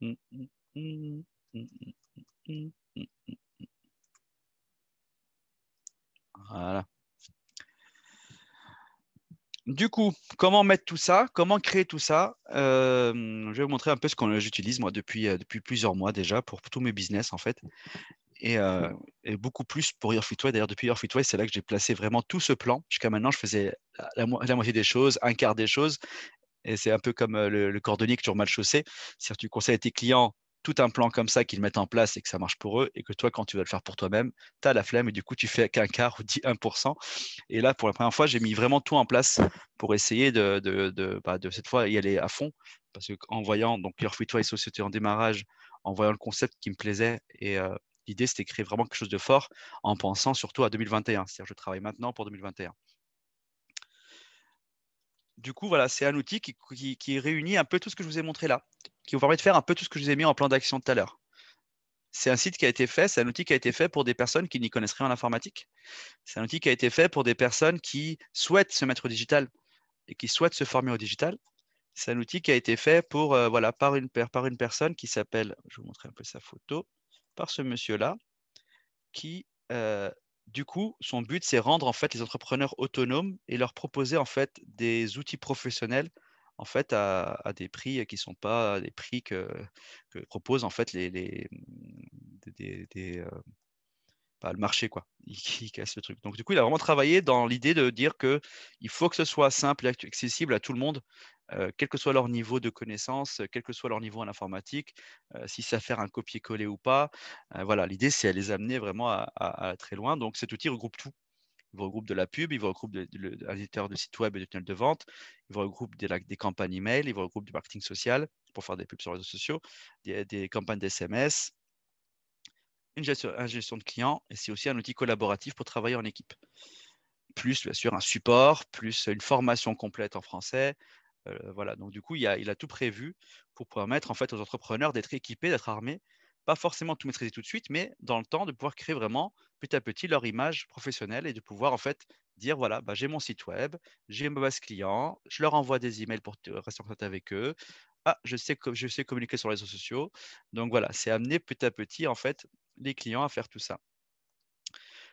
Hum, hum, hum, voilà. Du coup, comment mettre tout ça Comment créer tout ça euh, Je vais vous montrer un peu ce que j'utilise moi depuis, euh, depuis plusieurs mois déjà pour tous mes business en fait et, beaucoup plus pour Your D'ailleurs, depuis Your c'est là que j'ai placé vraiment tout ce plan. Jusqu'à maintenant, je faisais la, moitié des choses, un quart des choses. Et c'est un peu comme le, cordonnier que tu mal chaussé. C'est-à-dire tu conseilles à tes clients tout un plan comme ça qu'ils mettent en place et que ça marche pour eux, et que toi, quand tu vas le faire pour toi-même, tu as la flemme et du coup, tu fais qu'un quart ou 10, 1%. Et là, pour la première fois, j'ai mis vraiment tout en place pour essayer de, de, bah, cette fois y aller à fond. Parce qu'en voyant donc Your en démarrage, en voyant le concept qui me plaisait et, L'idée, c'est d'écrire vraiment quelque chose de fort en pensant surtout à 2021. C'est-à-dire, je travaille maintenant pour 2021 du coup, voilà, c'est un outil qui, réunit un peu tout ce que je vous ai montré là, qui vous permet de faire un peu tout ce que je vous ai mis en plan d'action tout à l'heure. C'est un site qui a été fait, c'est un outil qui a été fait pour des personnes qui n'y connaissent rien en informatique. C'est un outil qui a été fait pour des personnes qui souhaitent se mettre au digital et qui souhaitent se former au digital. C'est un outil qui a été fait pour, euh, voilà, par, une, par une personne qui s'appelle, je vais vous montrer un peu sa photo, par ce monsieur-là, qui, euh, du coup, son but, c'est rendre en fait les entrepreneurs autonomes et leur proposer en fait des outils professionnels en fait à, des prix qui ne sont pas des prix que, proposent en fait les, euh, pas le marché, quoi. Il, casse le truc. Donc, du coup, il a vraiment travaillé dans l'idée de dire qu'il faut que ce soit simple et accessible à tout le monde, euh, quel que soit leur niveau de connaissance, quel que soit leur niveau en informatique, euh, si ça faire un copier-coller ou pas. Euh, voilà, l'idée, c'est à les amener vraiment à, très loin. Donc, cet outil regroupe tout. Il regroupe de la pub, il regroupe un de, de, web et de tunnels de vente, il regroupe des, des campagnes email, il regroupe du marketing social pour faire des pubs sur les réseaux sociaux, des, des campagnes d'SMS, une gestion, de clients et c'est aussi un outil collaboratif pour travailler en équipe. Plus, bien sûr, un support, plus une formation complète en français. Euh, voilà, donc du coup, il a, tout prévu pour permettre en fait aux entrepreneurs d'être équipés, d'être armés, pas forcément tout maîtriser tout de suite, mais dans le temps de pouvoir créer vraiment petit à petit leur image professionnelle et de pouvoir en fait dire voilà, bah, j'ai mon site web, j'ai ma base client, je leur envoie des emails pour rester en contact avec eux. Ah, je sais, je sais communiquer sur les réseaux sociaux. Donc voilà, c'est amener petit à petit en fait les clients à faire tout ça.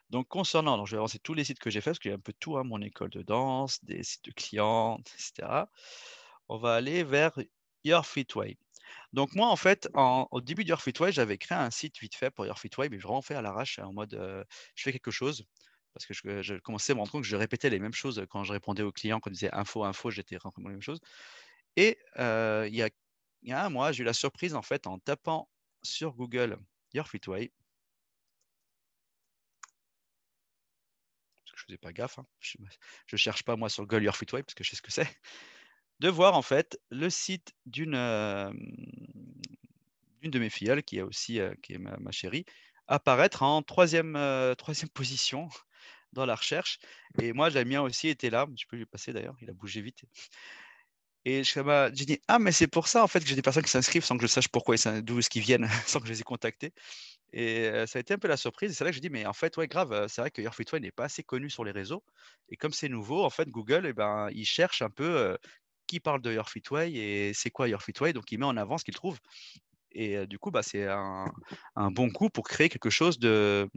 Donc, concernant, je vais avancer tous les sites que j'ai fait, parce qu'il y un peu tout, à hein, mon école de danse, des sites de clients, etc. On va aller vers Your Donc, moi, en fait, au début de Your way j'avais créé un site vite fait pour Your way mais je vraiment fait à l'arrache, en mode euh, je fais quelque chose, parce que je, commençais à me rendre compte que je répétais les mêmes choses quand je répondais aux clients, quand ils disaient info, info, j'étais vraiment les mêmes choses. Et euh, il, y il un mois, j'ai eu la surprise, en fait, en tapant sur Google Your Fitway. Parce que je ne faisais pas gaffe. Hein. Je ne cherche pas moi sur Google Your Fitway parce que je sais ce que c'est. De voir en fait le site d'une euh, d'une de mes filles qui est aussi euh, qui est ma, ma, chérie, apparaître en troisième, euh, troisième position dans la recherche. Et moi, bien aussi était là. Je peux lui passer d'ailleurs, il a bougé vite. Et je euh, j'ai dit, ah, mais c'est pour ça, en fait, que j'ai des personnes qui s'inscrivent sans que je sache pourquoi et d'où ce qu'ils viennent, sans que je les ai contactés. Et euh, ça a été un peu la surprise. Et C'est vrai que j'ai dit, mais en fait, ouais, grave, euh, c'est vrai que Your n'est pas assez connu sur les réseaux. Et comme c'est nouveau, en fait, Google, eh ben, il cherche un peu qui parle de Your et c'est quoi Your Donc, il met en avant ce qu'il trouve. Et du coup, bah, c'est un, bon coup pour créer quelque chose de,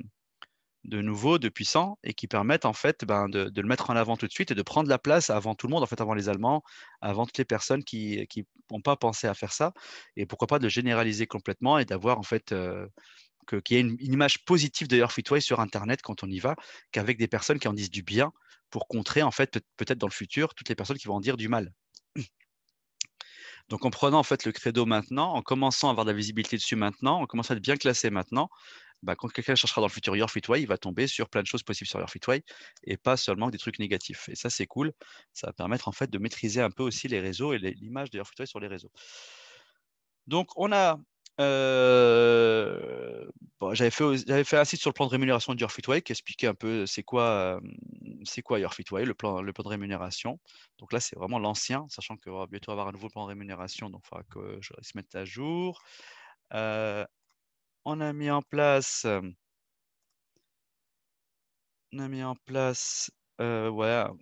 de nouveau, de puissant, et qui permettent en fait ben, de, le mettre en avant tout de suite et de prendre la place avant tout le monde, en fait, avant les Allemands, avant toutes les personnes qui n'ont pas pensé à faire ça, et pourquoi pas de généraliser complètement et d'avoir en fait euh, qu'il y ait une, image positive de Fitway sur Internet quand on y va, qu'avec des personnes qui en disent du bien pour contrer en fait peut-être dans le futur toutes les personnes qui vont en dire du mal. Donc en prenant en fait le credo maintenant, en commençant à avoir de la visibilité dessus maintenant, en commençant à être bien classé maintenant, bah, quand quelqu'un cherchera dans le futur Your Fitway, il va tomber sur plein de choses possibles sur Your Fitway et pas seulement des trucs négatifs. Et ça, c'est cool. Ça va permettre en fait de maîtriser un peu aussi les réseaux et l'image de Your sur les réseaux. Donc, on a euh, j'avais fait, un site sur le plan de rémunération de Your Fitway qui expliquait un peu c'est quoi, euh, c'est quoi Your Fitway, le plan, le plan de rémunération. Donc là, c'est vraiment l'ancien, sachant qu'on oh, va bientôt avoir un nouveau plan de rémunération, donc il faudra que je se mette à jour. Euh, on a mis en place, euh, on a mis en place, euh,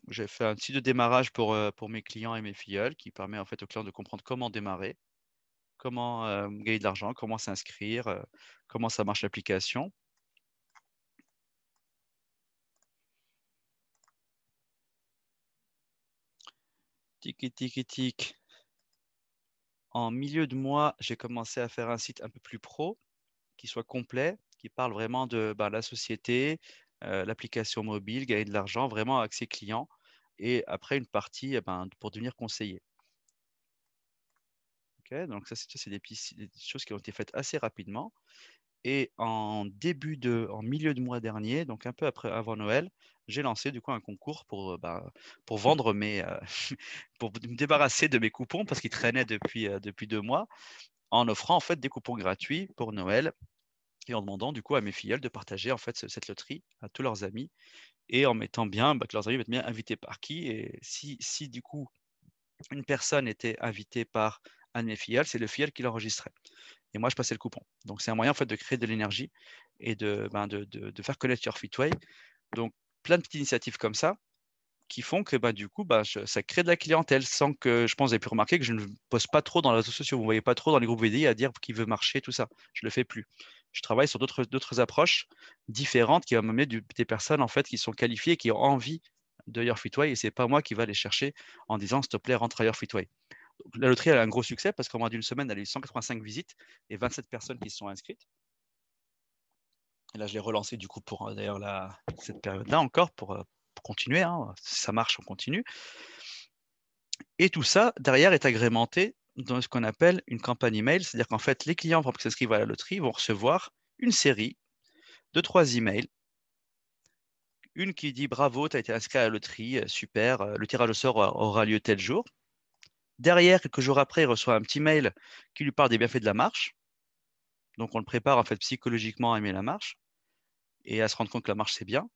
j'ai fait un site de démarrage euh, pour, mes clients et mes filleuls qui permet en fait aux clients de comprendre comment démarrer, comment gagner de l'argent, comment s'inscrire, comment ça marche l'application. Tic, En milieu de mois, j'ai commencé à faire un site un peu plus pro qui soit complet, qui parle vraiment de ben, la société, euh, l'application mobile, gagner de l'argent, vraiment ses client, et après une partie eh ben, pour devenir conseiller. Okay donc ça, c'est des, des, choses qui ont été faites assez rapidement. Et en début de, en milieu du mois dernier, donc un peu après, avant Noël, j'ai lancé du coup un concours pour, euh, ben, vendre mes, euh, pour me débarrasser de mes coupons parce qu'ils traînaient depuis, depuis deux mois en offrant en fait des coupons gratuits pour Noël et en demandant du coup à mes filleuls de partager en fait cette loterie à tous leurs amis et en mettant bien bah, que leurs amis vont être bien invités par qui. Et si, si du coup une personne était invitée par un de mes c'est le filleul qui l'enregistrait. Et moi, je passais le coupon. Donc, c'est un moyen en fait, de créer de l'énergie et de, ben, de, de, faire connaître Your Fitway. Donc, plein de petites initiatives comme ça qui font que bah, du coup, bah, ça crée de la clientèle sans que, je pense, vous avez pu remarquer que je ne poste pas trop dans les réseaux sociaux. Vous ne voyez pas trop dans les groupes VDI à dire qui veut marcher, tout ça. Je ne le fais plus. Je travaille sur d'autres approches différentes qui vont m'amener des personnes en fait, qui sont qualifiées, qui ont envie de Your et ce n'est pas moi qui va les chercher en disant s'il te plaît, rentre à Your La loterie a un gros succès parce qu'en moins d'une semaine, elle a eu 185 visites et 27 personnes qui se sont inscrites. Et là, je l'ai relancé du coup pour euh, d'ailleurs cette période-là encore pour, euh, continuer, hein. ça marche, on continue. Et tout ça, derrière, est agrémenté dans ce qu'on appelle une campagne email, c'est-à-dire qu'en fait, les clients qui s'inscrivent à la loterie vont recevoir une série de trois emails. Une qui dit bravo, tu as été inscrit à la loterie, euh, super, euh, le tirage au sort aura lieu tel jour. Derrière, quelques jours après, il reçoit un petit mail qui lui parle des bienfaits de la marche. Donc on le prépare en fait psychologiquement à aimer la marche et à se rendre compte que la marche c'est bien.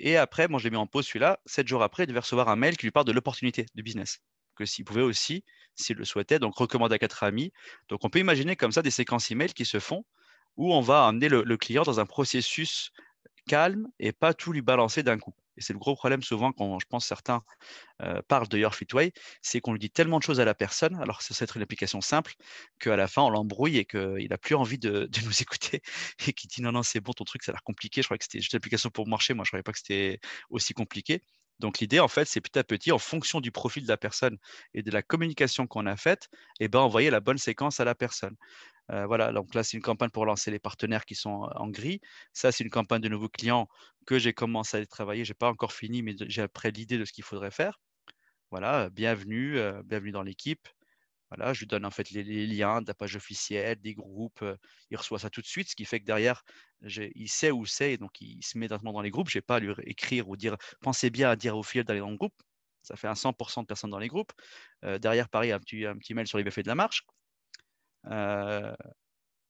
Et après, je l'ai mis en pause celui-là. Sept jours après, il devait recevoir un mail qui lui parle de l'opportunité de business. Que s'il pouvait aussi, s'il le souhaitait, donc recommander à quatre amis. Donc, on peut imaginer comme ça des séquences email qui se font où on va amener le client dans un processus calme et pas tout lui balancer d'un coup et c'est le gros problème souvent quand je pense certains euh, parlent de Your Fitway, c'est qu'on lui dit tellement de choses à la personne, alors que ça être une application simple, qu'à la fin on l'embrouille et qu'il n'a plus envie de, nous écouter et qu'il dit non, non, c'est bon, ton truc, ça a l'air compliqué, je crois que c'était juste une application pour marcher, moi je ne croyais pas que c'était aussi compliqué. Donc l'idée, en fait, c'est petit à petit, en fonction du profil de la personne et de la communication qu'on a faite, et eh ben, envoyer la bonne séquence à la personne. Euh, voilà, donc là, c'est une campagne pour lancer les partenaires qui sont euh, en gris. Ça, c'est une campagne de nouveaux clients que j'ai commencé à travailler. Je n'ai pas encore fini, mais j'ai après l'idée de ce qu'il faudrait faire. Voilà, euh, bienvenue, bienvenue dans l'équipe. Voilà, je lui donne en fait les, liens de la page officielle, des groupes. il reçoit ça tout de suite, ce qui fait que derrière, il sait où c'est, donc il, se met directement dans les groupes. Je n'ai pas à lui écrire ou dire pensez bien à dire au fil d'aller dans le groupe. Ça fait un 100% de personnes dans les groupes. derrière, pareil, un petit, un petit mail sur les bienfaits de la marche. Euh,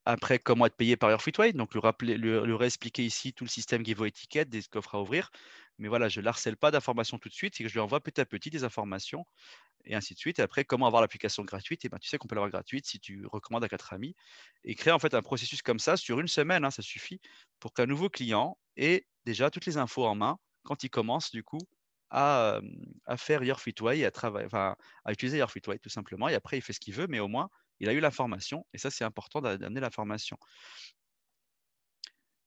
après, comment être payé par Earthfleetway Donc, lui, rappeler, lui, lui, réexpliquer ici tout le système qui vaut étiquette, des coffres à ouvrir. Mais voilà, je ne harcèle pas d'informations tout de suite, c'est que je lui envoie petit à petit des informations et ainsi de suite. Et après, comment avoir l'application gratuite Et eh ben, tu sais qu'on peut l'avoir gratuite si tu recommandes à quatre amis. Et créer en fait un processus comme ça sur une semaine, hein, ça suffit pour qu'un nouveau client ait déjà toutes les infos en main quand il commence du coup à, euh, faire Your à, travailler, à utiliser Your tout simplement. Et après, il fait ce qu'il veut, mais au moins, il a eu la formation, et ça, c'est important d'amener la formation.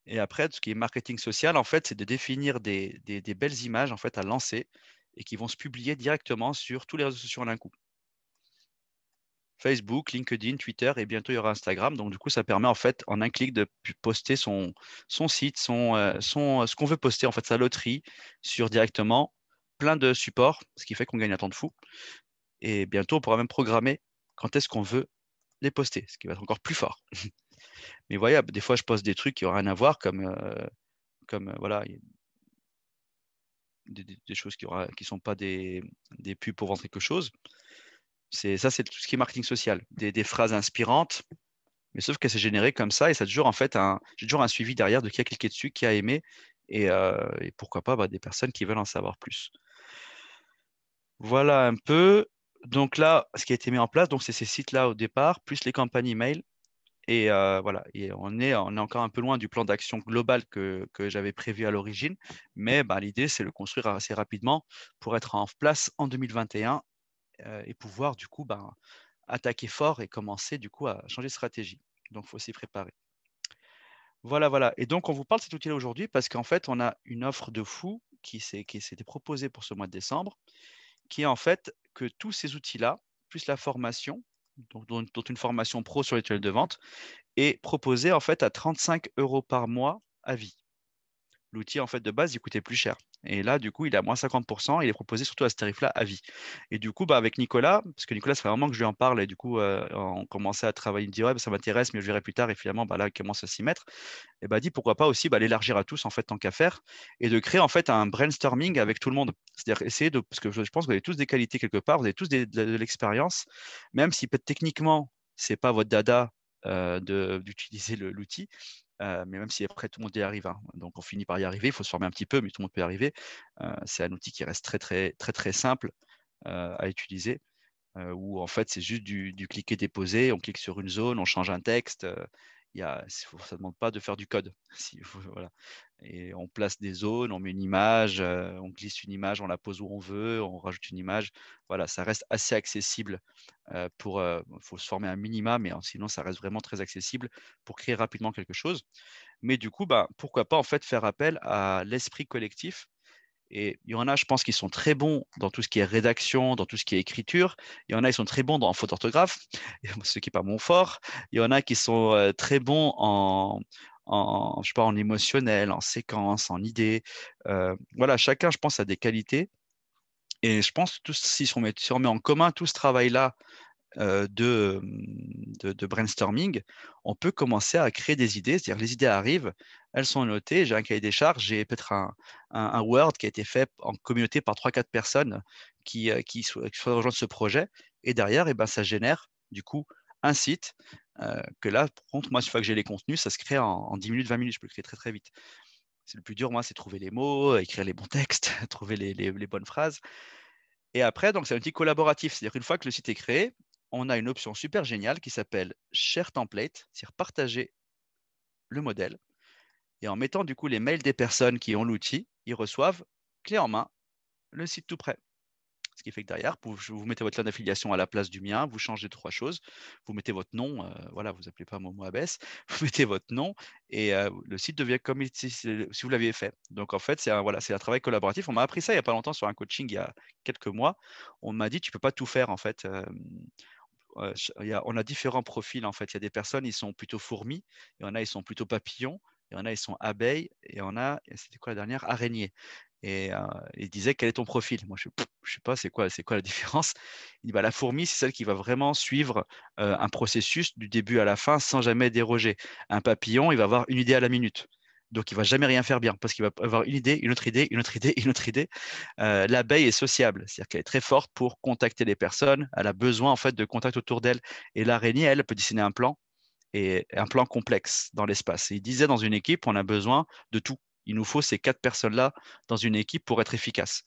Et après, ce qui est marketing social, en fait, c'est de définir des, belles images en fait, à lancer et qui vont se publier directement sur tous les réseaux sociaux en un coup. Facebook, LinkedIn, Twitter et bientôt il y aura Instagram. Donc du coup, ça permet en fait en un clic de poster son, site, son, euh, euh, ce qu'on veut poster, en fait sa loterie sur directement plein de supports, ce qui fait qu'on gagne un temps de fou. Et bientôt, on pourra même programmer quand est-ce qu'on veut les poster, ce qui va être encore plus fort. Mais voyez, des fois, je poste des trucs qui n'ont rien à voir, comme, euh, comme euh, voilà, des, choses qui ne sont pas des, des, pubs pour vendre quelque chose. C'est, ça, c'est tout ce qui est marketing social, des, phrases inspirantes, mais sauf que c'est généré comme ça et ça toujours, en fait, un, j'ai toujours un suivi derrière de qui a cliqué dessus, qui a aimé et, euh, pourquoi pas bah, des personnes qui veulent en savoir plus. Voilà un peu donc là, ce qui a été mis en place, donc c'est ces sites-là au départ, plus les campagnes email. Et euh, voilà, et on, est, on est encore un peu loin du plan d'action global que, j'avais prévu à l'origine, mais bah, l'idée, c'est de le construire assez rapidement pour être en place en 2021 euh, et pouvoir du coup ben, attaquer fort et commencer du coup à changer de stratégie. Donc, il faut s'y préparer. Voilà, voilà. Et donc, on vous parle de cet outil-là aujourd'hui parce qu'en fait, on a une offre de fou qui s'était proposée pour ce mois de décembre, qui est en fait que tous ces outils-là, plus la formation, dont, une formation pro sur les tuiles de vente, est proposée en fait à 35 euros par mois à vie l'outil en fait de base il coûtait plus cher. Et là, du coup, il est à moins 50%. il est proposé surtout à ce tarif-là à vie. Et du coup, bah, avec Nicolas, parce que Nicolas, ça fait que je lui en parle, et du coup, euh, on commençait à travailler. Il me dit, ouais, bah, ça m'intéresse, mais je verrai plus tard. Et finalement, bah, là, il commence à s'y mettre. Et bah, dit, pourquoi pas aussi bah, l'élargir à tous, en fait, tant qu'à faire, et de créer, en fait, un brainstorming avec tout le monde. C'est-à-dire, essayer de. Parce que je pense que vous avez tous des qualités quelque part, vous avez tous de, l'expérience, même si peut-être techniquement, c'est pas votre dada, euh, d'utiliser l'outil. Euh, mais même si après tout le monde y arrive, hein. donc on finit par y arriver, il faut se former un petit peu, mais tout le monde peut y arriver. Euh, c'est un outil qui reste très très très très simple euh, à utiliser, où en fait c'est juste du, cliquer déposer, on clique sur une zone, on change un texte. Il y ça ne demande pas de faire du code. Si, voilà on place des zones, on met une image, euh, on glisse une image, on la pose où on veut, on rajoute une image. Voilà, ça reste assez accessible euh, pour. Il euh, faut se former un minima, mais sinon ça reste vraiment très accessible pour créer rapidement quelque chose. Mais du coup, bah, pourquoi pas en fait faire appel à l'esprit collectif. Et il y en a, je pense, qui sont très bons dans tout ce qui est rédaction, dans tout ce qui est écriture. Il y en a, ils sont très bons dans, en faute d'orthographe, ce qui n'est pas mon fort. Il y en a qui sont très bons en, en, je sais pas, en émotionnel, en séquence, en idée. Euh, voilà, chacun, je pense, a des qualités. Et je pense que si on met, met en commun tout ce travail-là euh, de, de, brainstorming, on peut commencer à créer des idées. C'est-à-dire les idées arrivent, elles sont notées. J'ai un cahier des charges, j'ai peut-être un, un, Word qui a été fait en communauté par 3-4 personnes qui, euh, qui, souhaitent rejoindre ce projet. Et derrière, eh ben, ça génère du coup un site euh, que là, par contre, moi, une fois que j'ai les contenus, ça se crée en, 10 minutes, 20 minutes, je peux le créer très très vite. C'est le plus dur, moi, c'est trouver les mots, écrire les bons textes, trouver les, bonnes phrases. Et après, donc, c'est un outil collaboratif, c'est-à-dire qu'une fois que le site est créé, on a une option super géniale qui s'appelle Share Template, c'est-à-dire partager le modèle. Et en mettant du coup les mails des personnes qui ont l'outil, ils reçoivent clé en main le site tout prêt. Ce qui fait que derrière, vous, mettez votre lien d'affiliation à la place du mien, vous changez trois choses, vous mettez votre nom, euh, voilà, vous appelez pas Momo Abès, vous mettez votre nom et euh, le site devient comme si, si vous l'aviez fait. Donc en fait, c'est un, voilà, c'est un travail collaboratif. On m'a appris ça il n'y a pas longtemps sur un coaching il y a quelques mois. On m'a dit tu peux pas tout faire en fait. Euh, on a différents profils en fait. Il y a des personnes, ils sont plutôt fourmis, il y en a, ils sont plutôt papillons, il y en a, ils sont abeilles, et on a, c'était quoi la dernière Araignée et euh, il disait quel est ton profil Moi, je ne sais pas, c'est quoi, c'est quoi la différence Il dit, bah, la fourmi, c'est celle qui va vraiment suivre euh, un processus du début à la fin sans jamais déroger. Un papillon, il va avoir une idée à la minute. Donc, il va jamais rien faire bien parce qu'il va avoir une idée, une autre idée, une autre idée, une autre idée. Euh, l'abeille est sociable, c'est-à-dire qu'elle est très forte pour contacter les personnes. Elle a besoin en fait de contact autour d'elle. Et l'araignée, elle, peut dessiner un plan et un plan complexe dans l'espace. Il disait dans une équipe, on a besoin de tout. Il nous faut ces quatre personnes-là dans une équipe pour être efficace.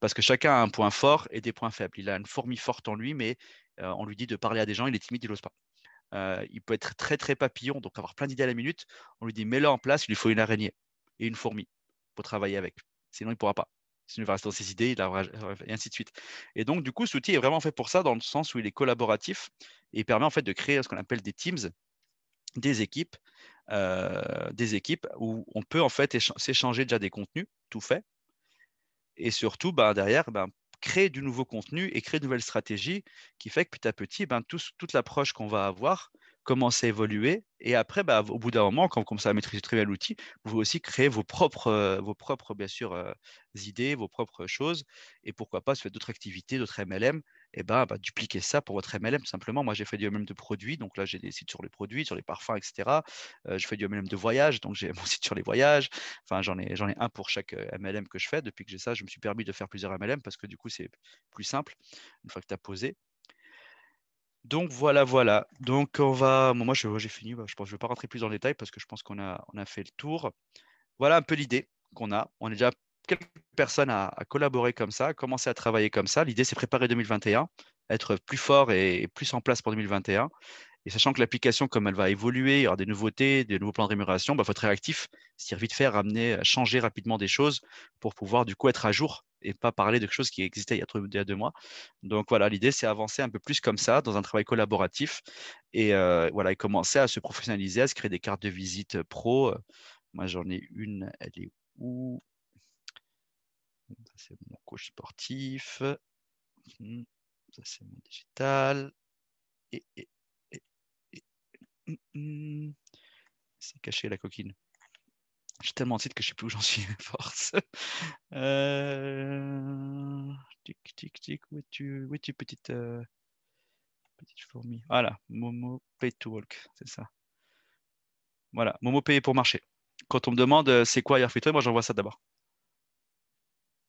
Parce que chacun a un point fort et des points faibles. Il a une fourmi forte en lui, mais euh, on lui dit de parler à des gens, il est timide, il n'ose pas. Euh, il peut être très très papillon, donc avoir plein d'idées à la minute. On lui dit mets-le en place, il lui faut une araignée et une fourmi pour travailler avec. Sinon, il ne pourra pas. Sinon, il va rester dans ses idées, il et ainsi de suite. Et donc, du coup, cet outil est vraiment fait pour ça, dans le sens où il est collaboratif et permet en fait de créer ce qu'on appelle des teams, des équipes euh, des équipes où on peut en fait s'échanger déjà des contenus, tout fait, et surtout ben, derrière ben, créer du nouveau contenu et créer de nouvelles stratégies qui fait que petit à petit, ben, toute l'approche qu'on va avoir commence à évoluer et après, au bout d'un moment, quand vous commencez à maîtriser très bien l'outil, vous pouvez aussi créer vos propres, euh, vos propres bien sûr, euh, idées, vos propres choses et pourquoi pas se faire d'autres activités, d'autres MLM et ben, bah, dupliquez ça pour votre MLM simplement. Moi, j'ai fait du MLM de produits, donc là, j'ai des sites sur les produits, sur les parfums, etc. Euh, je fais du MLM de voyage, donc j'ai mon site sur les voyages. Enfin, j'en ai, j'en ai un pour chaque MLM euh, que je fais. Depuis que j'ai ça, je me suis permis de faire plusieurs MLM parce que du coup, c'est plus simple une fois que tu as posé. Donc voilà, voilà. Donc on va. moi, j'ai fini. Bah, je pense je ne vais pas rentrer plus en détail parce que je pense qu'on a, on a fait le tour. Voilà un peu l'idée qu'on a. On est déjà quelques personnes à, collaborer comme ça, commencer à travailler comme ça. L'idée, c'est préparer 2021, être plus fort et, plus en place pour 2021. Et sachant que l'application, comme elle va évoluer, il y aura des nouveautés, des nouveaux plans de rémunération, il bah, faut être réactif, c'est-à-dire vite faire, ramener, euh, changer rapidement des choses pour pouvoir du coup être à jour et pas parler de quelque chose qui existait il y a, deux mois. Donc voilà, l'idée, c'est avancer un peu plus comme ça, dans un travail collaboratif, et euh, voilà, et commencer à se professionnaliser, à se créer des cartes de visite euh, pro. Moi, j'en ai une, elle est où c'est mon coach sportif. Hmm, ça, c'est mon digital. Hmm, hmm. c'est caché la coquine. J'ai tellement de sites que je ne sais plus où j'en suis, force. Euh, tic, tic, tic, où es-tu, petite, euh, petite fourmi Voilà, Momo Pay to Walk, c'est ça. Voilà, Momo Pay pour marcher. Quand on me demande euh, c'est quoi Airfilter, moi j'envoie ça d'abord.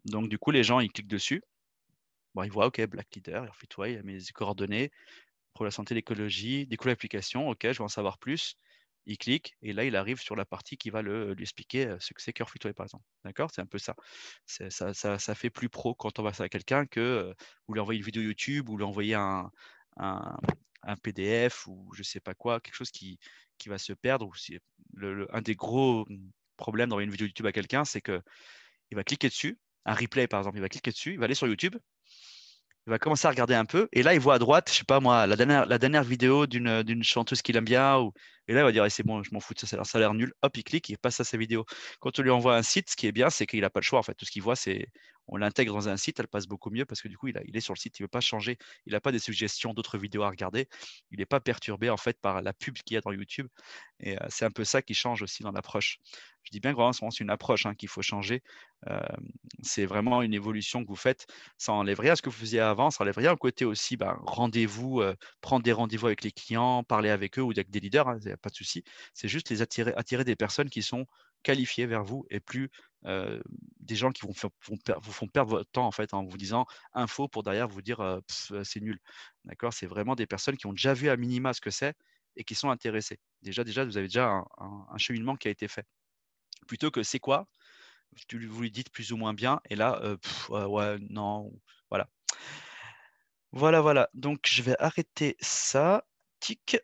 Donc, du coup, les gens, ils cliquent dessus. Bon, ils voient, OK, Black Leader, Earthfitway, il y a mes coordonnées pour la santé, l'écologie, découle l'application, OK, je veux en savoir plus. Ils cliquent. et là, il arrive sur la partie qui va le, lui expliquer euh, ce que c'est Earthfitway par exemple. D'accord C'est un peu ça. Ça, ça. ça, fait plus pro quand on va ça à quelqu'un que vous euh, lui envoyez une vidéo YouTube ou lui envoyez un, un, PDF ou je ne sais pas quoi, quelque chose qui, qui va se perdre. Ou le, un des gros mm, problèmes d'envoyer une vidéo YouTube à quelqu'un, c'est que il va cliquer dessus, un replay par exemple, il va cliquer dessus, il va aller sur YouTube, il va commencer à regarder un peu, et là il voit à droite, je sais pas moi, la dernière, la dernière vidéo d'une chanteuse qu'il aime bien, ou, et là il va dire eh, c'est bon, je m'en fous, de ça, ça a l'air nul, hop, il clique, il passe à sa vidéo. Quand on lui envoie un site, ce qui est bien, c'est qu'il n'a pas le choix, en fait, tout ce qu'il voit, c'est on l'intègre dans un site, elle passe beaucoup mieux parce que du coup, il, est sur le site, il ne veut pas changer, il n'a pas des suggestions d'autres vidéos à regarder, il n'est pas perturbé en fait par la pub qu'il y a dans YouTube. Et euh, c'est un peu ça qui change aussi dans l'approche. Je dis bien que c'est une approche hein, qu'il faut changer. Euh, c'est vraiment une évolution que vous faites. Ça enlève rien à ce que vous faisiez avant, ça enlève rien au côté aussi ben, rendez-vous, euh, prendre des rendez-vous avec les clients, parler avec eux ou avec des leaders, hein, il n'y a pas de souci. C'est juste les attirer, attirer des personnes qui sont qualifiés vers vous et plus euh, des gens qui vous font, vous font perdre votre temps en fait en vous disant info pour derrière vous dire euh, euh, c'est nul. D'accord C'est vraiment des personnes qui ont déjà vu à minima ce que c'est et qui sont intéressées. Déjà, déjà, vous avez déjà un, cheminement qui a été fait. Plutôt que c'est quoi Vous lui dites plus ou moins bien et là, ouais, non, voilà. Voilà, voilà. Donc, je vais arrêter ça. Tic.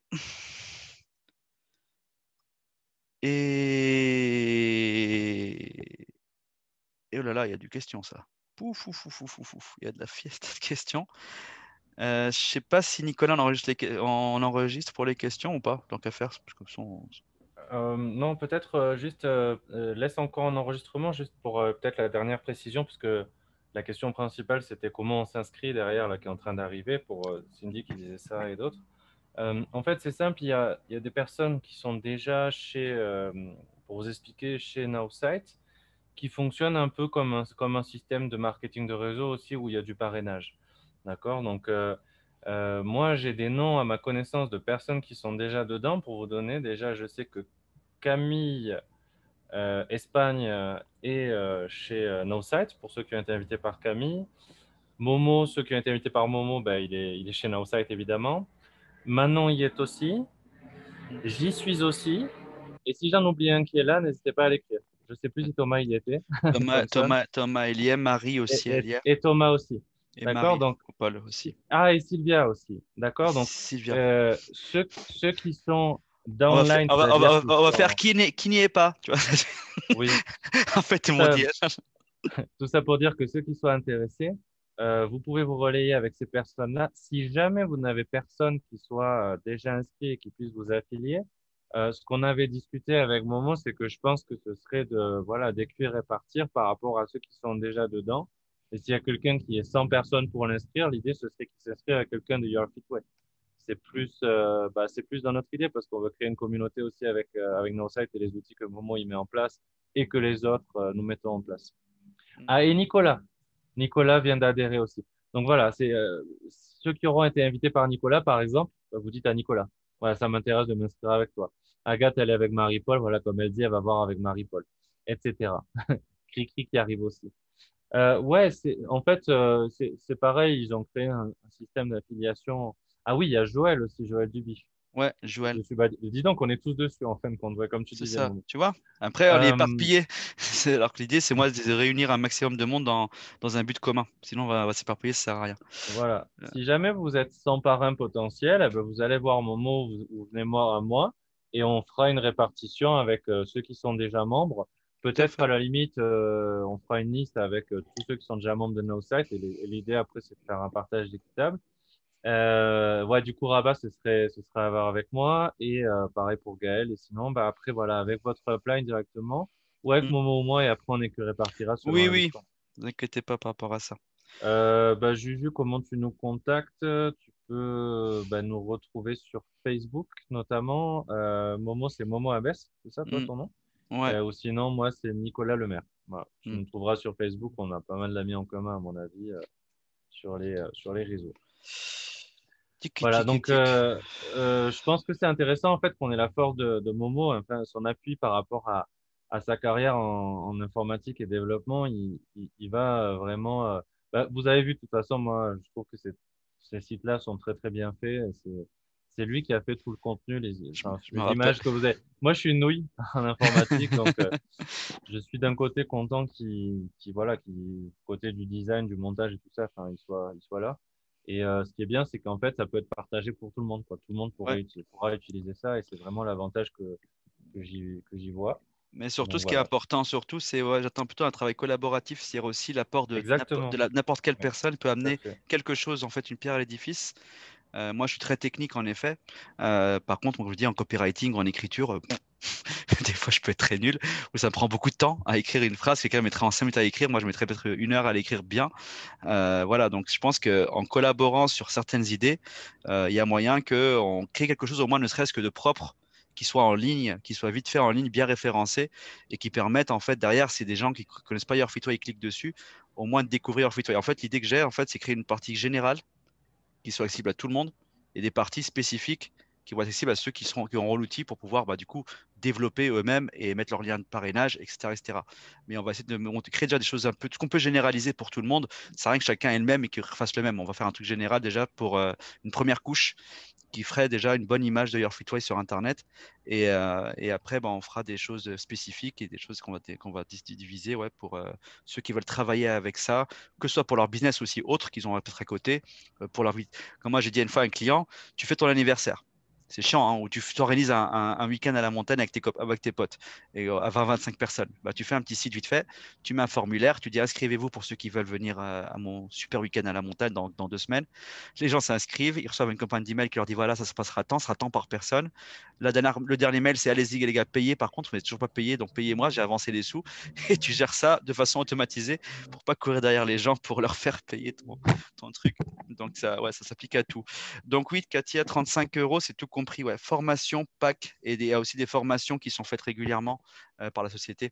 Et... Et oh là là, il y a du question, ça. Pouf, pouf, pouf, pouf, Il y a de la fiesta de questions. Euh, je sais pas si Nicolas en enregistre, enregistre, pour les questions ou pas, tant qu'à faire. Parce que son... Euh, non, peut-être euh, juste laisse encore un enregistrement, juste pour peut-être la dernière précision, parce que la question principale, c'était comment on s'inscrit derrière là qui est en train d'arriver, pour Cindy qui disait ça et d'autres. Euh, en fait, c'est simple, il y, a, des personnes qui sont déjà chez, euh, pour vous expliquer, chez NowSight qui fonctionnent un peu comme un, système de marketing de réseau aussi où il y a du parrainage. D'accord Donc, euh, moi, j'ai des noms à ma connaissance de personnes qui sont déjà dedans pour vous donner. Déjà, je sais que Camille Espagne est chez NowSite, pour ceux qui ont été invités par Camille. Momo, ceux qui ont été invités par Momo, ben, il, est, il est chez NowSite évidemment. Manon y est aussi. J'y suis aussi. Et si j'en oublie un qui est là, n'hésitez pas à l'écrire. Je ne sais plus si Thomas y était. Thomas, Thomas, Thomas il y est, Marie aussi, et, Et Thomas aussi. Et donc... Paul aussi. Ah, et Sylvia aussi. D'accord Donc, euh, ceux, qui sont downline. On va faire, qui n'y est pas. Tu vois oui. en fait, Tout ça pour dire que ceux qui sont intéressés, euh, vous pouvez vous relayer avec ces personnes-là. Si jamais vous n'avez personne qui soit euh, déjà inscrit et qui puisse vous affilier, euh, ce qu'on avait discuté avec Momo, c'est que je pense que ce serait de voilà d'écrire et partir par rapport à ceux qui sont déjà dedans. Et s'il y a quelqu'un qui est sans personne pour l'inscrire, l'idée ce serait qu'il s'inscrive à quelqu'un de Your Fitway. C'est plus euh, bah, c'est plus dans notre idée parce qu'on veut créer une communauté aussi avec euh, avec nos sites et les outils que Momo y met en place et que les autres nous mettons en place. Mm. Ah et Nicolas, Nicolas vient d'adhérer aussi. Donc voilà, c'est euh, ceux qui auront été invités par Nicolas, par exemple, bah, vous dites à Nicolas, voilà, ça m'intéresse de m'inscrire avec toi. Agathe, elle est avec Marie-Paul, voilà, comme elle dit, elle va voir avec Marie-Paul, etc. Cricri qui arrive aussi. Euh, ouais, c'est, en fait, euh, c'est, pareil, ils ont créé un, système d'affiliation. Ah oui, il y a Joël aussi, Joël dubi Ouais, Joël. dis donc, on est tous dessus en fin de compte, comme tu disais. Ça. Tu vois Après, on euh, est euh, éparpillés. Alors que l'idée, c'est moi de réunir un maximum de monde dans, dans un but commun. Sinon, on va, s'éparpiller, ça ne sert à rien. Voilà. Euh. Si jamais vous êtes sans parrain potentiel, eh ben, vous allez voir mon mot, vous, venez moi à moi, et on fera une répartition avec ceux qui sont déjà membres. Peut-être à la limite, on fera une liste avec tous ceux qui sont déjà membres de NoSite. Et l'idée après, c'est de faire un partage équitable. Euh, ouais, du coup, Rabat, ce serait, ce serait à voir avec moi. Et euh, pareil pour Gaël. Et sinon, bah, après, voilà, avec votre upline directement. Ou avec mm. Momo ou moi. Et après, on est que répartira. Oui, oui. inquiétez pas par rapport à ça. Euh, bah, Juju, comment tu nous contactes Tu peux bah, nous retrouver sur Facebook, notamment. Euh, Momo, c'est Momo Abès. C'est ça, toi, mm. ton nom Ouais. ou sinon, moi, c'est Nicolas Lemaire. Voilà. Tu mm. nous trouveras sur Facebook. On a pas mal d'amis en commun, à mon avis, sur, les, sur les réseaux. Voilà, donc euh, euh, je pense que c'est intéressant en fait qu'on ait la force de, de, Momo, enfin son appui par rapport à, à sa carrière en, en, informatique et développement, il, il, va euh, vraiment. Euh, bah, vous avez vu de toute façon, moi je trouve que ces sites-là sont très très bien faits. C'est lui qui a fait tout le contenu, les, images que vous avez. Moi je suis une nouille en informatique, donc je suis d'un côté content qu'il qui voilà, qu'il côté du design, du montage et tout ça, enfin il soit, il soit là. Et euh, ce qui est bien, c'est qu'en fait, ça peut être partagé pour tout le monde. Quoi. Tout le monde pourra, utiliser, ça et c'est vraiment l'avantage que, que j'y vois. Mais surtout, ce qui est important, surtout, c'est ouais, j'attends plutôt un travail collaboratif, c'est-à-dire aussi l'apport de n'importe quelle personne peut amener quelque chose, en fait, une pierre à l'édifice. Euh, moi, je suis très technique en effet. Euh, par contre, comme je dis, en copywriting, en écriture, des fois, je peux être très nul, où ça me prend beaucoup de temps à écrire une phrase. Quelqu'un mettrait en 5 minutes à écrire, moi, je mettrais peut-être une heure à l'écrire bien. Euh, voilà, donc je pense qu'en collaborant sur certaines idées, euh, il y a moyen qu'on crée quelque chose, au moins ne serait-ce que de propre, qui soit en ligne, qui soit vite fait en ligne, bien référencé, et qui permette en fait, derrière, c'est des gens qui ne connaissent pas Fitway, ils cliquent dessus, au moins de découvrir Fitway. En fait, l'idée que j'ai, en fait, c'est créer une partie générale qui soit accessible à tout le monde et des parties spécifiques qui vont être accessibles à ceux qui, seront, auront l'outil pour pouvoir bah, du coup développer eux-mêmes et mettre leur lien de parrainage, etc., etc. Mais on va essayer de, créer déjà des choses un peu qu'on peut généraliser pour tout le monde. Ça rien que chacun ait le même et qu'il fasse le même. On va faire un truc général déjà pour euh, une première couche qui ferait déjà une bonne image d'ailleurs Your sur Internet. Et, euh, après, bah, on fera des choses spécifiques et des choses qu'on va, qu'on va diviser ouais, pour euh, ceux qui veulent travailler avec ça, que ce soit pour leur business aussi autre qu'ils ont peut-être à côté. pour leur vie. Comme moi, j'ai dit une fois à un client, tu fais ton anniversaire c'est chiant, hein, où tu organises un, week-end à la montagne avec tes, avec tes potes et euh, à 20-25 personnes. Bah, tu fais un petit site vite fait, tu mets un formulaire, tu dis inscrivez-vous pour ceux qui veulent venir à, mon super week-end à la montagne dans, deux semaines. Les gens s'inscrivent, ils reçoivent une campagne d'email qui leur dit voilà, ça se passera tant, ça sera tant par personne. La dernière, le dernier mail, c'est allez-y les gars, payez. Par contre, mais toujours pas payé, donc payez-moi, j'ai avancé les sous. Et tu gères ça de façon automatisée pour pas courir derrière les gens pour leur faire payer ton, truc. Donc ça, ouais, ça s'applique à tout. Donc oui, à 35 euros, c'est tout compris, ouais, formation, PAC, et il y a aussi des formations qui sont faites régulièrement euh, par la société.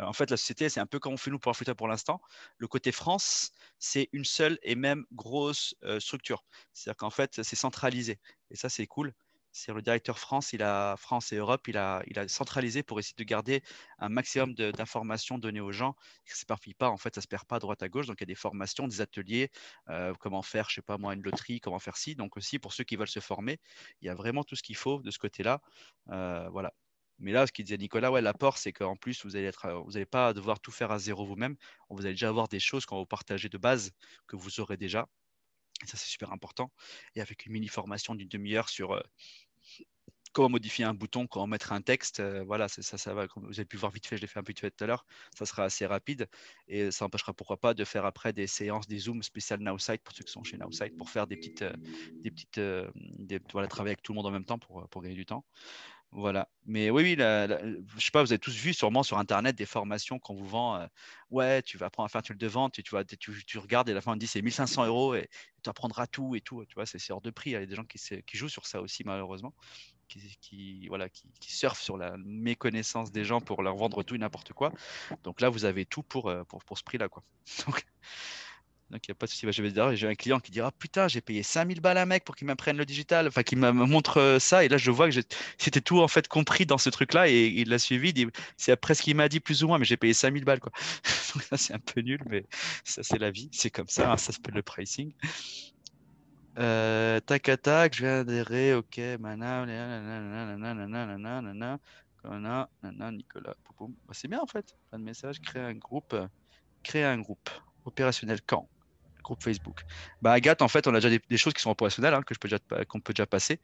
Euh, en fait, la société, c'est un peu comme on fait nous pour football pour l'instant. Le côté France, c'est une seule et même grosse euh, structure. C'est-à-dire qu'en fait, c'est centralisé. Et ça, c'est cool. C'est le directeur France, il a, France et Europe, il a, il a centralisé pour essayer de garder un maximum d'informations données aux gens, ça ne pas, en fait, ça se perd pas à droite à gauche. Donc, il y a des formations, des ateliers, euh, comment faire, je sais pas moi, une loterie, comment faire ci. Donc, aussi, pour ceux qui veulent se former, il y a vraiment tout ce qu'il faut de ce côté-là. Euh, voilà. Mais là, ce qu'il disait Nicolas, ouais, l'apport, c'est qu'en plus, vous allez être, vous n'allez pas devoir tout faire à zéro vous-même. Vous allez déjà avoir des choses quand vous partager de base que vous aurez déjà. ça, c'est super important. Et avec une mini formation d'une demi-heure sur euh, comment modifier un bouton, comment mettre un texte. Euh, voilà, ça, ça va. vous avez pu voir vite fait, je l'ai fait un peu vite tout à l'heure. Ça sera assez rapide et ça empêchera pourquoi pas de faire après des séances, des zooms spéciales Nowsite pour ceux qui sont chez Nowsite pour faire des petites, euh, des petites, euh, des, voilà, travailler avec tout le monde en même temps pour, gagner du temps. Voilà. Mais oui, oui, la, je sais pas, vous avez tous vu sûrement sur Internet des formations qu'on vous vend. ouais, tu vas apprendre à faire tu le vente, et tu, vois tu, regardes et à la fin on dit c'est 1500 euros et tu apprendras tout et tout. Tu vois, c'est hors de prix. Il y a des gens qui, qui jouent sur ça aussi, malheureusement qui, voilà, qui, surfent sur la méconnaissance des gens pour leur vendre tout et n'importe quoi. Donc là, vous avez tout pour, euh, pour, pour ce prix-là. Quoi. Donc, il n'y a pas de souci. Bah, j'ai un client qui dit ah, putain, j'ai payé 5000 balles à mec pour qu'il m'apprenne le digital, enfin qu'il me montre euh, ça. Et là, je vois que c'était tout en fait compris dans ce truc-là et il l'a suivi. C'est après ce qu'il m'a dit, plus ou moins, mais j'ai payé 5000 balles. Quoi. c'est un peu nul, mais ça, c'est la vie. C'est comme ça, hein. ça s'appelle le pricing tac à tac, je viens adhérer. ok, mana, Nicolas, c'est bien en fait, un message messages, créer un groupe, créer un groupe opérationnel quand Groupe Facebook. Bah, Agathe, en fait, on a déjà des, choses qui sont opérationnelles, que je peux qu'on peut déjà passer,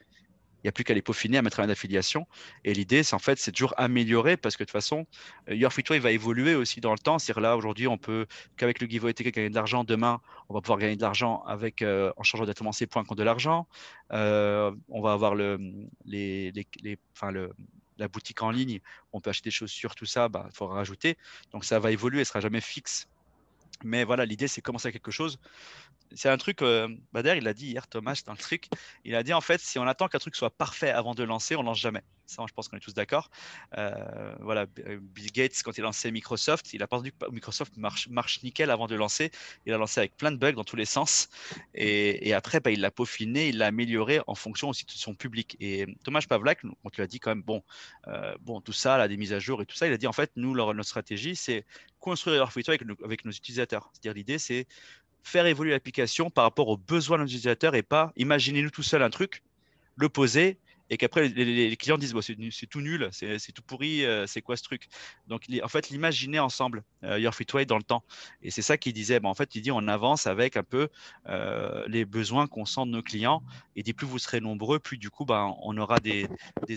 il n'y a plus qu'à les peaufiner, à mettre une affiliation Et l'idée, c'est en fait, c'est toujours améliorer parce que de toute façon, euh, Your Free va évoluer aussi dans le temps. C'est-à-dire là, aujourd'hui, on peut qu'avec le giveaway TK gagner de l'argent. Demain, on va pouvoir gagner de l'argent avec euh, en changeant directement ses points contre de l'argent. Euh, on va avoir le, les, les, enfin, le, la boutique en ligne, on peut acheter des chaussures, tout ça, il bah, faudra rajouter. Donc ça va évoluer, Il ne sera jamais fixe. Mais voilà, l'idée, c'est commencer quelque chose c'est un truc, euh, Bader, il a dit hier, Thomas, dans le truc. Il a dit en fait, si on attend qu'un truc soit parfait avant de lancer, on lance jamais. Ça, je pense qu'on est tous d'accord. Euh, voilà, euh, Bill Gates, quand il a lancé Microsoft, il a pensé que Microsoft marche, marche nickel avant de lancer. Il a lancé avec plein de bugs dans tous les sens. Et, après, bah, il l'a peaufiné, il l'a amélioré en fonction aussi de son public. Et Thomas Pavlak, on te l'a dit quand même, bon, bon, tout ça, là, des mises à jour et tout ça, il a dit en fait, nous, leur, notre stratégie, c'est construire leur feature avec, avec nos utilisateurs. C'est-à-dire, l'idée, c'est faire évoluer l'application par rapport aux besoins de l'utilisateur et pas imaginer nous tout seul un truc, le poser et qu'après les, clients disent c'est tout nul, c'est tout pourri, euh, c'est quoi ce truc Donc en fait, l'imaginer ensemble, euh, your Your way dans le temps. Et c'est ça qu'il disait. en fait, il dit on avance avec un peu euh, les besoins qu'on sent de nos clients. Et dit plus vous serez nombreux, plus du coup, ben, on aura des,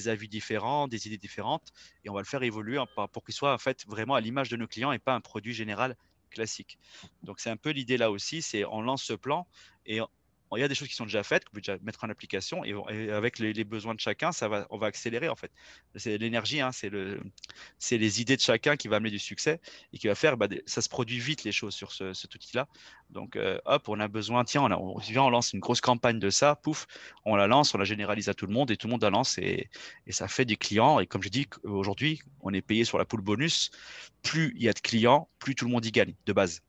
avis différents, des idées différentes, et on va le faire évoluer pour qu'il soit en fait vraiment à l'image de nos clients et pas un produit général classique. Donc c'est un peu l'idée là aussi, c'est on lance ce plan et il y a des choses qui sont déjà faites, qu'on peut déjà mettre en application, et, avec les, besoins de chacun, ça va, on va accélérer en fait. C'est l'énergie, hein, c'est le, les idées de chacun qui va amener du succès et qui va faire, bah, ça se produit vite les choses sur cet outil-là. Donc euh, hop, on a besoin, tiens, on, on, on lance une grosse campagne de ça, pouf, on la lance, on la généralise à tout le monde et tout le monde la lance et, et ça fait des clients. Et comme je dis, aujourd'hui, on est payé sur la poule bonus. Plus il y a de clients, plus tout le monde y gagne de base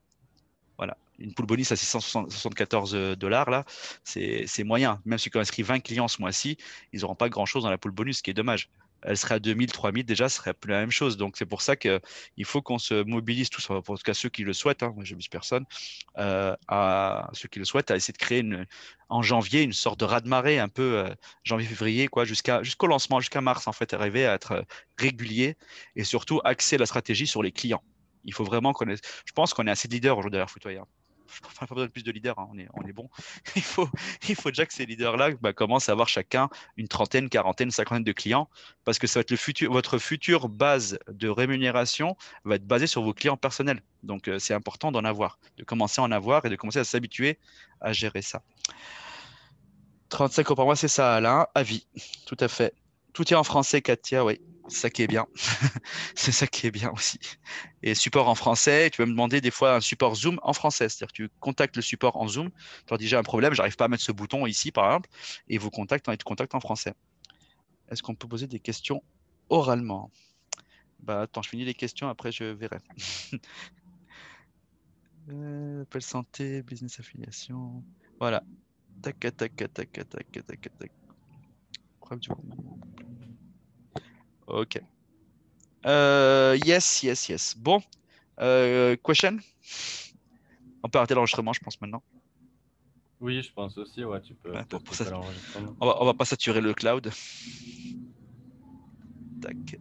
une poule bonus à 674 euh, dollars, là, c'est moyen. Même si on inscrit 20 clients ce mois-ci, ils n'auront pas grand-chose dans la poule bonus, ce qui est dommage. Elle serait à 2000, 3000, déjà, ce serait plus la même chose. Donc, c'est pour ça qu'il faut qu'on se mobilise tous, en tout cas ceux qui le souhaitent, hein, moi je ne personne, euh, à ceux qui le souhaitent, à essayer de créer en janvier une sorte de raz-de-marée, un peu euh, janvier-février, quoi, jusqu'à, jusqu'au lancement, jusqu'à mars, en fait, arriver à être régulier et surtout axer la stratégie sur les clients. Il faut vraiment connaître. Je pense qu'on est assez leader aujourd'hui derrière enfin, pas besoin plus de leaders, hein, on, est, bon. il, faut, il faut déjà que ces leaders-là bah, commencent à avoir chacun une trentaine, quarantaine, cinquantaine de clients, parce que ça va être le futur, votre future base de rémunération va être basée sur vos clients personnels. Donc, euh, c'est important d'en avoir, de commencer à en avoir et de commencer à s'habituer à gérer ça. 35 euros par mois, c'est ça, Alain. Avis, tout à fait. Tout est en français, Katia, oui. C'est ça qui est bien. c'est ça qui est bien aussi. Et support en français, tu peux me demander des fois un support Zoom en français. C'est-à-dire que tu contactes le support en Zoom, tu leur dis j'ai un problème, j'arrive pas à mettre ce bouton ici par exemple, et vous contactent, ils te contactent en français. Est-ce qu'on peut poser des questions oralement Bah attends, je finis les questions, après je verrai. euh, appel santé, business affiliation. Voilà. Tac, tac, tac, tac, tac, tac, tac, tac. du Ok. Euh, yes, yes, yes. Bon. Euh, question On peut arrêter l'enregistrement, je pense, maintenant. Oui, je pense aussi. Ouais, tu peux. on, va, on va pas saturer le cloud. Tac.